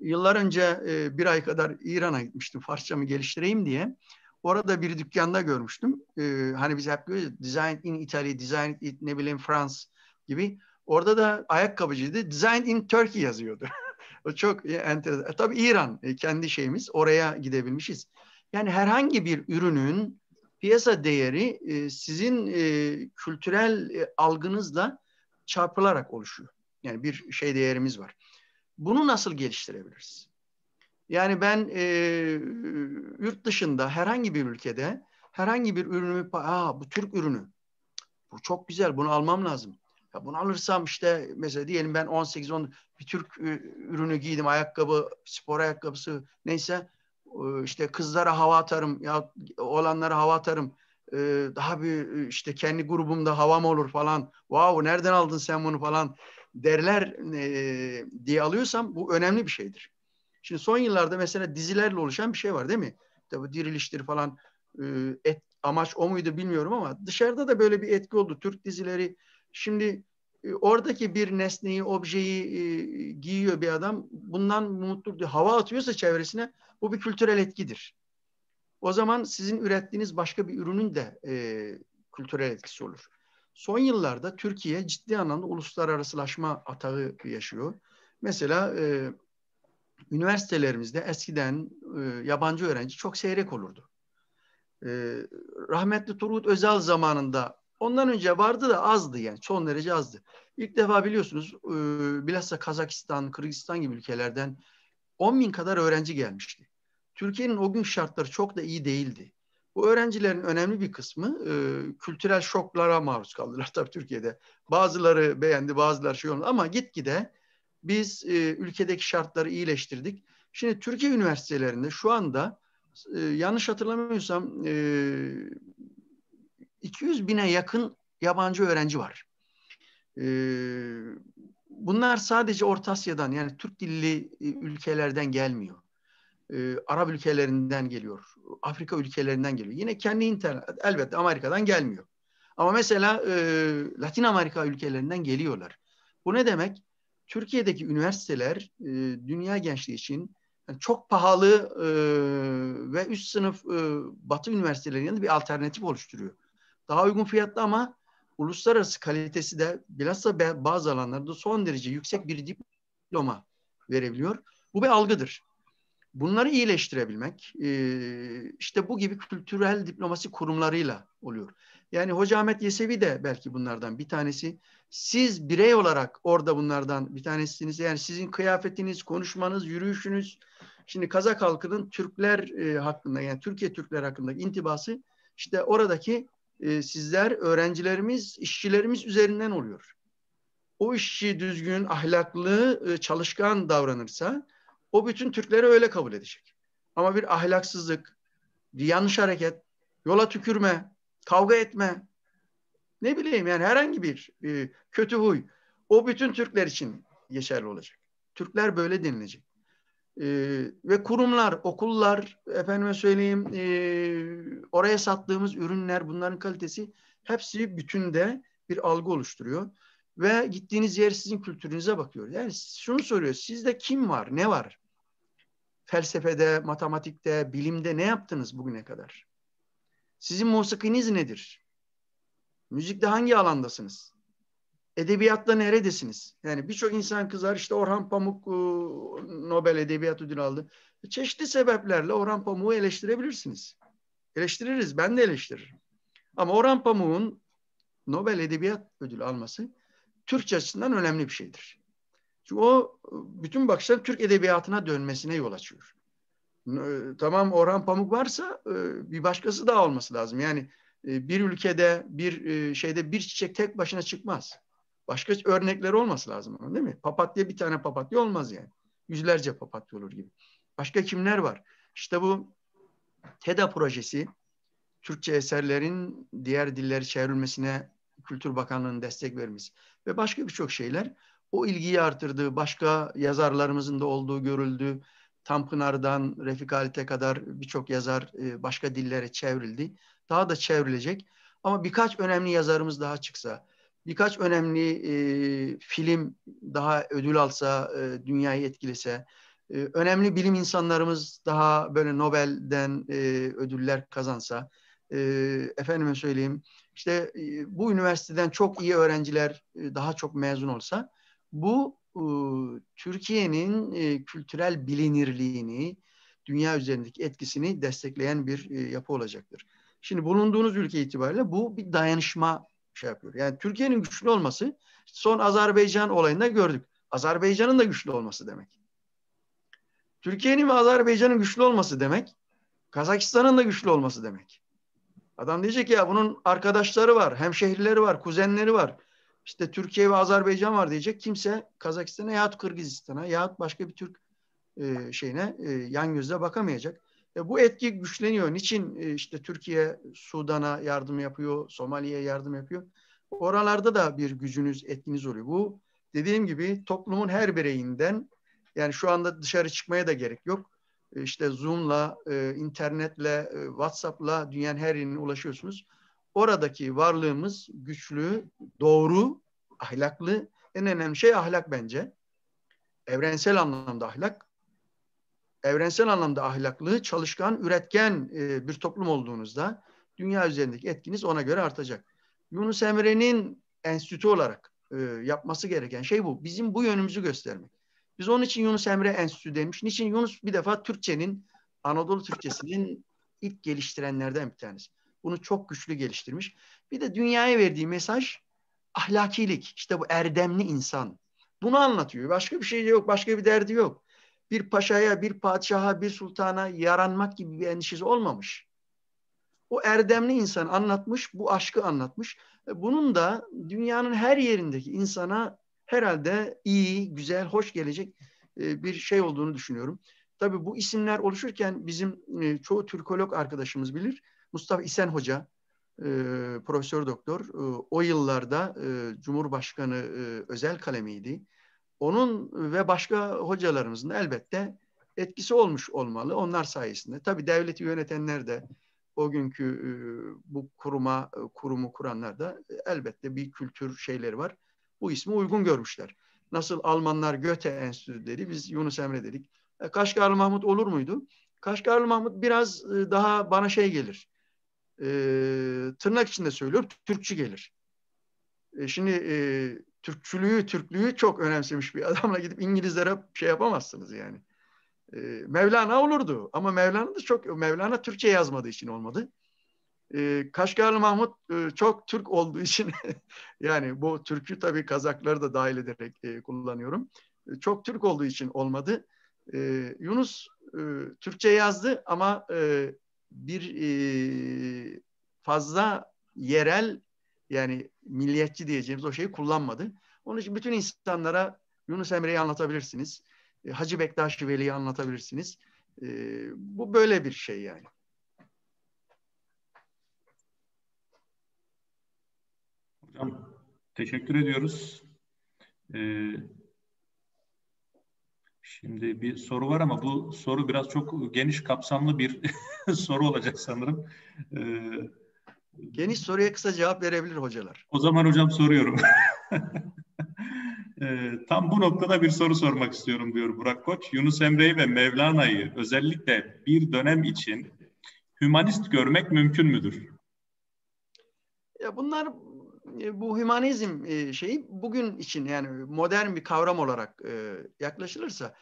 Speaker 2: Yıllar önce e, bir ay kadar İran'a gitmiştim Farsçamı geliştireyim diye. Orada bir dükkanda görmüştüm. E, hani biz hep böyle design in Italy, design in ne bileyim France gibi. Orada da ayakkabıcıydı. Design in Turkey yazıyordu. (laughs) o çok e, enteresan. E, tabii İran e, kendi şeyimiz. Oraya gidebilmişiz. Yani herhangi bir ürünün piyasa değeri e, sizin e, kültürel e, algınızla çarpılarak oluşuyor. Yani bir şey değerimiz var. Bunu nasıl geliştirebiliriz? Yani ben e, yurt dışında herhangi bir ülkede herhangi bir ürünü, aa bu Türk ürünü, bu çok güzel, bunu almam lazım. Ya bunu alırsam işte mesela diyelim ben 18-10 bir Türk e, ürünü giydim, ayakkabı, spor ayakkabısı neyse ee, işte kızlara hava atarım ya olanlara hava atarım ee, daha bir e, işte kendi grubumda havam olur falan. Wow nereden aldın sen bunu falan derler e, diye alıyorsam bu önemli bir şeydir. Şimdi son yıllarda mesela dizilerle oluşan bir şey var değil mi? Tabii diriliştir falan ee, et, amaç o muydu bilmiyorum ama dışarıda da böyle bir etki oldu. Türk dizileri şimdi e, oradaki bir nesneyi, objeyi e, giyiyor bir adam. Bundan mutlu diyor. Hava atıyorsa çevresine bu bir kültürel etkidir. O zaman sizin ürettiğiniz başka bir ürünün de e, kültürel etkisi olur. Son yıllarda Türkiye ciddi anlamda uluslararasılaşma atağı yaşıyor. Mesela e, üniversitelerimizde eskiden e, yabancı öğrenci çok seyrek olurdu. E, rahmetli Turgut Özal zamanında Ondan önce vardı da azdı yani son derece azdı. İlk defa biliyorsunuz e, bilhassa Kazakistan, Kırgızistan gibi ülkelerden 10 bin kadar öğrenci gelmişti. Türkiye'nin o gün şartları çok da iyi değildi. Bu öğrencilerin önemli bir kısmı e, kültürel şoklara maruz kaldılar (laughs) tabii Türkiye'de. Bazıları beğendi, bazıları şey olmadı ama gitgide biz e, ülkedeki şartları iyileştirdik. Şimdi Türkiye üniversitelerinde şu anda e, yanlış hatırlamıyorsam e, 200 bine yakın yabancı öğrenci var. Ee, bunlar sadece Orta Asya'dan yani Türk dilli e, ülkelerden gelmiyor. Ee, Arap ülkelerinden geliyor. Afrika ülkelerinden geliyor. Yine kendi internet elbette Amerika'dan gelmiyor. Ama mesela e, Latin Amerika ülkelerinden geliyorlar. Bu ne demek? Türkiye'deki üniversiteler e, dünya gençliği için yani çok pahalı e, ve üst sınıf e, Batı üniversitelerinin bir alternatif oluşturuyor daha uygun fiyatlı ama uluslararası kalitesi de bilhassa bazı alanlarda son derece yüksek bir diploma verebiliyor. Bu bir algıdır. Bunları iyileştirebilmek e, işte bu gibi kültürel diplomasi kurumlarıyla oluyor. Yani Hoca Ahmet Yesevi de belki bunlardan bir tanesi. Siz birey olarak orada bunlardan bir tanesiniz. Yani sizin kıyafetiniz, konuşmanız, yürüyüşünüz. Şimdi Kazak halkının Türkler e, hakkında yani Türkiye Türkler hakkında intibası işte oradaki e, sizler öğrencilerimiz, işçilerimiz üzerinden oluyor. O işçi düzgün, ahlaklı, e, çalışkan davranırsa o bütün Türkleri öyle kabul edecek. Ama bir ahlaksızlık, bir yanlış hareket, yola tükürme, kavga etme, ne bileyim yani herhangi bir e, kötü huy o bütün Türkler için geçerli olacak. Türkler böyle denilecek. E, ve kurumlar, okullar, efendime söyleyeyim e, oraya sattığımız ürünler bunların kalitesi hepsi bütünde bir algı oluşturuyor. Ve gittiğiniz yer sizin kültürünüze bakıyor. Yani şunu soruyor, sizde kim var, ne var? Felsefede, matematikte, bilimde ne yaptınız bugüne kadar? Sizin musikiniz nedir? Müzikte hangi alandasınız? edebiyatta neredesiniz? Yani birçok insan kızar işte Orhan Pamuk e, Nobel Edebiyat Ödülü aldı. Çeşitli sebeplerle Orhan Pamuk'u eleştirebilirsiniz. Eleştiririz, ben de eleştiririm. Ama Orhan Pamuk'un Nobel Edebiyat Ödülü alması Türkçe açısından önemli bir şeydir. Çünkü o bütün bakışların Türk edebiyatına dönmesine yol açıyor. E, tamam Orhan Pamuk varsa e, bir başkası daha olması lazım. Yani bir ülkede, bir şeyde bir çiçek tek başına çıkmaz. Başka örnekler olması lazım değil mi? Papatya bir tane papatya olmaz yani. Yüzlerce papatya olur gibi. Başka kimler var? İşte bu TEDA projesi Türkçe eserlerin diğer dillere çevrilmesine Kültür Bakanlığı'nın destek vermesi ve başka birçok şeyler o ilgiyi artırdığı, başka yazarlarımızın da olduğu görüldü. Tanpınar'dan Refik Halit'e kadar birçok yazar e, başka dillere çevrildi. Daha da çevrilecek. Ama birkaç önemli yazarımız daha çıksa, birkaç önemli e, film daha ödül alsa, e, dünyayı etkilese, e, önemli bilim insanlarımız daha böyle Nobel'den e, ödüller kazansa, e, efendime söyleyeyim, işte e, bu üniversiteden çok iyi öğrenciler e, daha çok mezun olsa, bu e, Türkiye'nin e, kültürel bilinirliğini, dünya üzerindeki etkisini destekleyen bir e, yapı olacaktır. Şimdi bulunduğunuz ülke itibariyle bu bir dayanışma şey yapıyor. Yani Türkiye'nin güçlü olması son Azerbaycan olayında gördük. Azerbaycan'ın da güçlü olması demek. Türkiye'nin ve Azerbaycan'ın güçlü olması demek, Kazakistan'ın da güçlü olması demek. Adam diyecek ya bunun arkadaşları var, hemşehrileri var, kuzenleri var. İşte Türkiye ve Azerbaycan var diyecek. Kimse Kazakistan'a yahut Kırgızistan'a yahut başka bir Türk e, şeyine e, yan gözle bakamayacak. E, bu etki güçleniyor. Niçin e, işte Türkiye Sudan'a yardım yapıyor, Somali'ye yardım yapıyor? Oralarda da bir gücünüz, etkiniz oluyor. Bu dediğim gibi toplumun her bireyinden yani şu anda dışarı çıkmaya da gerek yok. E, işte Zoom'la, e, internetle, e, WhatsApp'la dünyanın her yerine ulaşıyorsunuz. Oradaki varlığımız güçlü, doğru, ahlaklı. En önemli şey ahlak bence. Evrensel anlamda ahlak evrensel anlamda ahlaklı, çalışkan, üretken e, bir toplum olduğunuzda dünya üzerindeki etkiniz ona göre artacak. Yunus Emre'nin enstitü olarak e, yapması gereken şey bu. Bizim bu yönümüzü göstermek. Biz onun için Yunus Emre Enstitü demiş. Niçin? Yunus bir defa Türkçenin, Anadolu Türkçesinin ilk geliştirenlerden bir tanesi. Bunu çok güçlü geliştirmiş. Bir de dünyaya verdiği mesaj ahlakilik. İşte bu erdemli insan. Bunu anlatıyor. Başka bir şey yok. Başka bir derdi yok bir paşaya, bir padişaha, bir sultana yaranmak gibi bir endişesi olmamış. O erdemli insan anlatmış, bu aşkı anlatmış. E, bunun da dünyanın her yerindeki insana herhalde iyi, güzel, hoş gelecek e, bir şey olduğunu düşünüyorum. Tabii bu isimler oluşurken bizim e, çoğu Türkolog arkadaşımız bilir. Mustafa İsen Hoca, profesör doktor, o yıllarda Cumhurbaşkanı özel kalemiydi onun ve başka hocalarımızın elbette etkisi olmuş olmalı onlar sayesinde. Tabi devleti yönetenler de o günkü e, bu kuruma e, kurumu kuranlar da elbette bir kültür şeyleri var. Bu ismi uygun görmüşler. Nasıl Almanlar Göte Enstitüsü dedi, biz Yunus Emre dedik. E, Kaşgarlı Mahmut olur muydu? Kaşgarlı Mahmut biraz daha bana şey gelir. E, tırnak içinde söylüyorum, Türkçü gelir. E, şimdi e, Türkçülüğü, Türklüğü çok önemsemiş bir adamla gidip İngilizlere şey yapamazsınız yani. E, Mevlana olurdu ama Mevlana da çok Mevlana Türkçe yazmadığı için olmadı. E, Kaşgarlı Mahmut e, çok Türk olduğu için (laughs) yani bu Türk'ü tabii Kazakları da dahil ederek e, kullanıyorum. E, çok Türk olduğu için olmadı. E, Yunus e, Türkçe yazdı ama e, bir e, fazla yerel yani milliyetçi diyeceğimiz o şeyi kullanmadı. Onun için bütün insanlara Yunus Emre'yi anlatabilirsiniz. E, Hacı Bektaş Veli'yi anlatabilirsiniz. E, bu böyle bir şey yani.
Speaker 1: Hocam teşekkür ediyoruz. E, şimdi bir soru var ama bu soru biraz çok geniş kapsamlı bir (laughs) soru olacak sanırım. Ee,
Speaker 2: Geniş soruya kısa cevap verebilir hocalar.
Speaker 1: O zaman hocam soruyorum. (laughs) e, tam bu noktada bir soru sormak istiyorum diyor Burak Koç. Yunus Emre'yi ve Mevlana'yı özellikle bir dönem için hümanist görmek mümkün müdür?
Speaker 2: Ya bunlar e, bu hümanizm e, şeyi bugün için yani modern bir kavram olarak e, yaklaşılırsa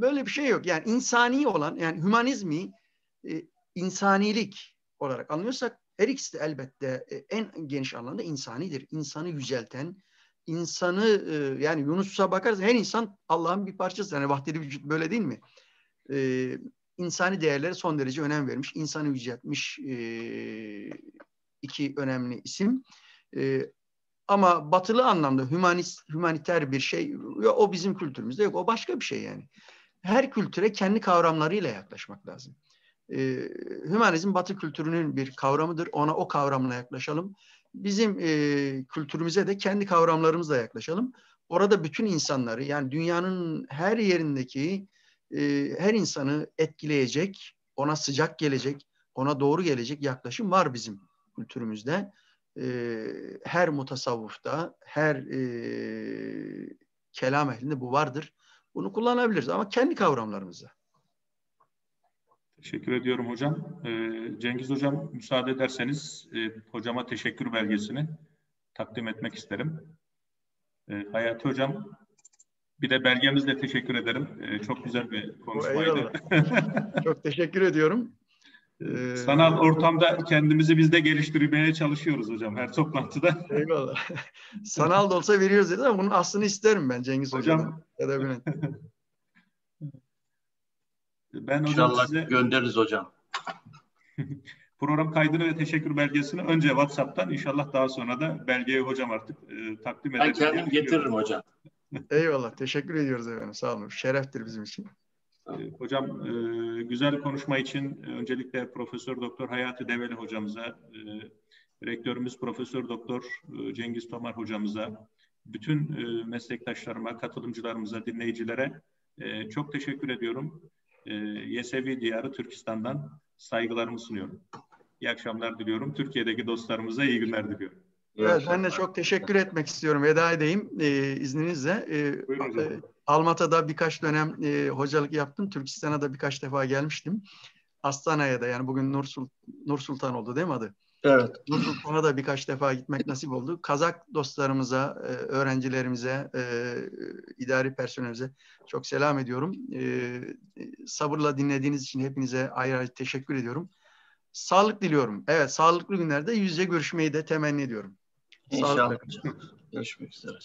Speaker 2: böyle bir şey yok. Yani insani olan yani hümanizmi insanilik olarak anlıyorsak her ikisi de elbette e, en geniş anlamda insanidir. İnsanı yücelten, insanı e, yani Yunus'a bakarız her insan Allah'ın bir parçası. Yani vahdedi vücut böyle değil mi? Ee, değerlere son derece önem vermiş. insanı yüceltmiş e, iki önemli isim. ama batılı anlamda humanist, humaniter bir şey o bizim kültürümüzde yok. O başka bir şey yani. Her kültüre kendi kavramlarıyla yaklaşmak lazım. E, hümanizm batı kültürünün bir kavramıdır. Ona o kavramla yaklaşalım. Bizim e, kültürümüze de kendi kavramlarımızla yaklaşalım. Orada bütün insanları yani dünyanın her yerindeki e, her insanı etkileyecek, ona sıcak gelecek, ona doğru gelecek yaklaşım var bizim kültürümüzde. E, her mutasavvufta, her e, kelam ehlinde bu vardır. Bunu kullanabiliriz ama kendi kavramlarımızla.
Speaker 1: Teşekkür ediyorum hocam. Ee, Cengiz hocam müsaade ederseniz e, hocama teşekkür belgesini takdim etmek isterim. Ee, Hayati hocam bir de belgemizle teşekkür ederim. Ee, çok güzel bir konuşmaydı.
Speaker 2: (laughs) Çok teşekkür ediyorum.
Speaker 1: Sanal ortamda kendimizi biz de geliştirmeye çalışıyoruz hocam her toplantıda. (laughs) Eyvallah.
Speaker 2: Sanal da olsa veriyoruz dedi ama bunun aslını isterim ben Cengiz hocam. hocam. Ya (laughs)
Speaker 3: Ben İnşallah size... göndeririz hocam.
Speaker 1: (laughs) program kaydını ve teşekkür belgesini önce WhatsApp'tan inşallah daha sonra da belgeyi hocam artık e, takdim ederim. Ben kendim getiririm hocam.
Speaker 2: (laughs) Eyvallah. Teşekkür ediyoruz efendim. Sağ olun. Şereftir bizim için. E, hocam e, güzel konuşma için e, öncelikle
Speaker 1: Profesör Doktor Hayati Develi hocamıza, rektörümüz Profesör Doktor Cengiz Tomar hocamıza, bütün meslektaşlarıma, katılımcılarımıza, dinleyicilere çok teşekkür ediyorum e, ee, YSB diyarı Türkistan'dan saygılarımı sunuyorum. İyi akşamlar diliyorum. Türkiye'deki dostlarımıza iyi günler diliyorum.
Speaker 2: Evet, ben de çok teşekkür etmek istiyorum. Veda edeyim e, izninizle. E, e Almata'da birkaç dönem e, hocalık yaptım. Türkistan'a da birkaç defa gelmiştim. Astana'ya da yani bugün Nur, Sultan, Nur Sultan oldu değil mi adı? Evet. Nutuklu'na da birkaç defa gitmek nasip oldu. Kazak dostlarımıza, e, öğrencilerimize, e, idari personelimize çok selam ediyorum. E, sabırla dinlediğiniz için hepinize ayrı ayrı teşekkür ediyorum. Sağlık diliyorum. Evet, sağlıklı günlerde yüz yüze görüşmeyi de temenni ediyorum. İnşallah. Sağlıklı. Görüşmek üzere.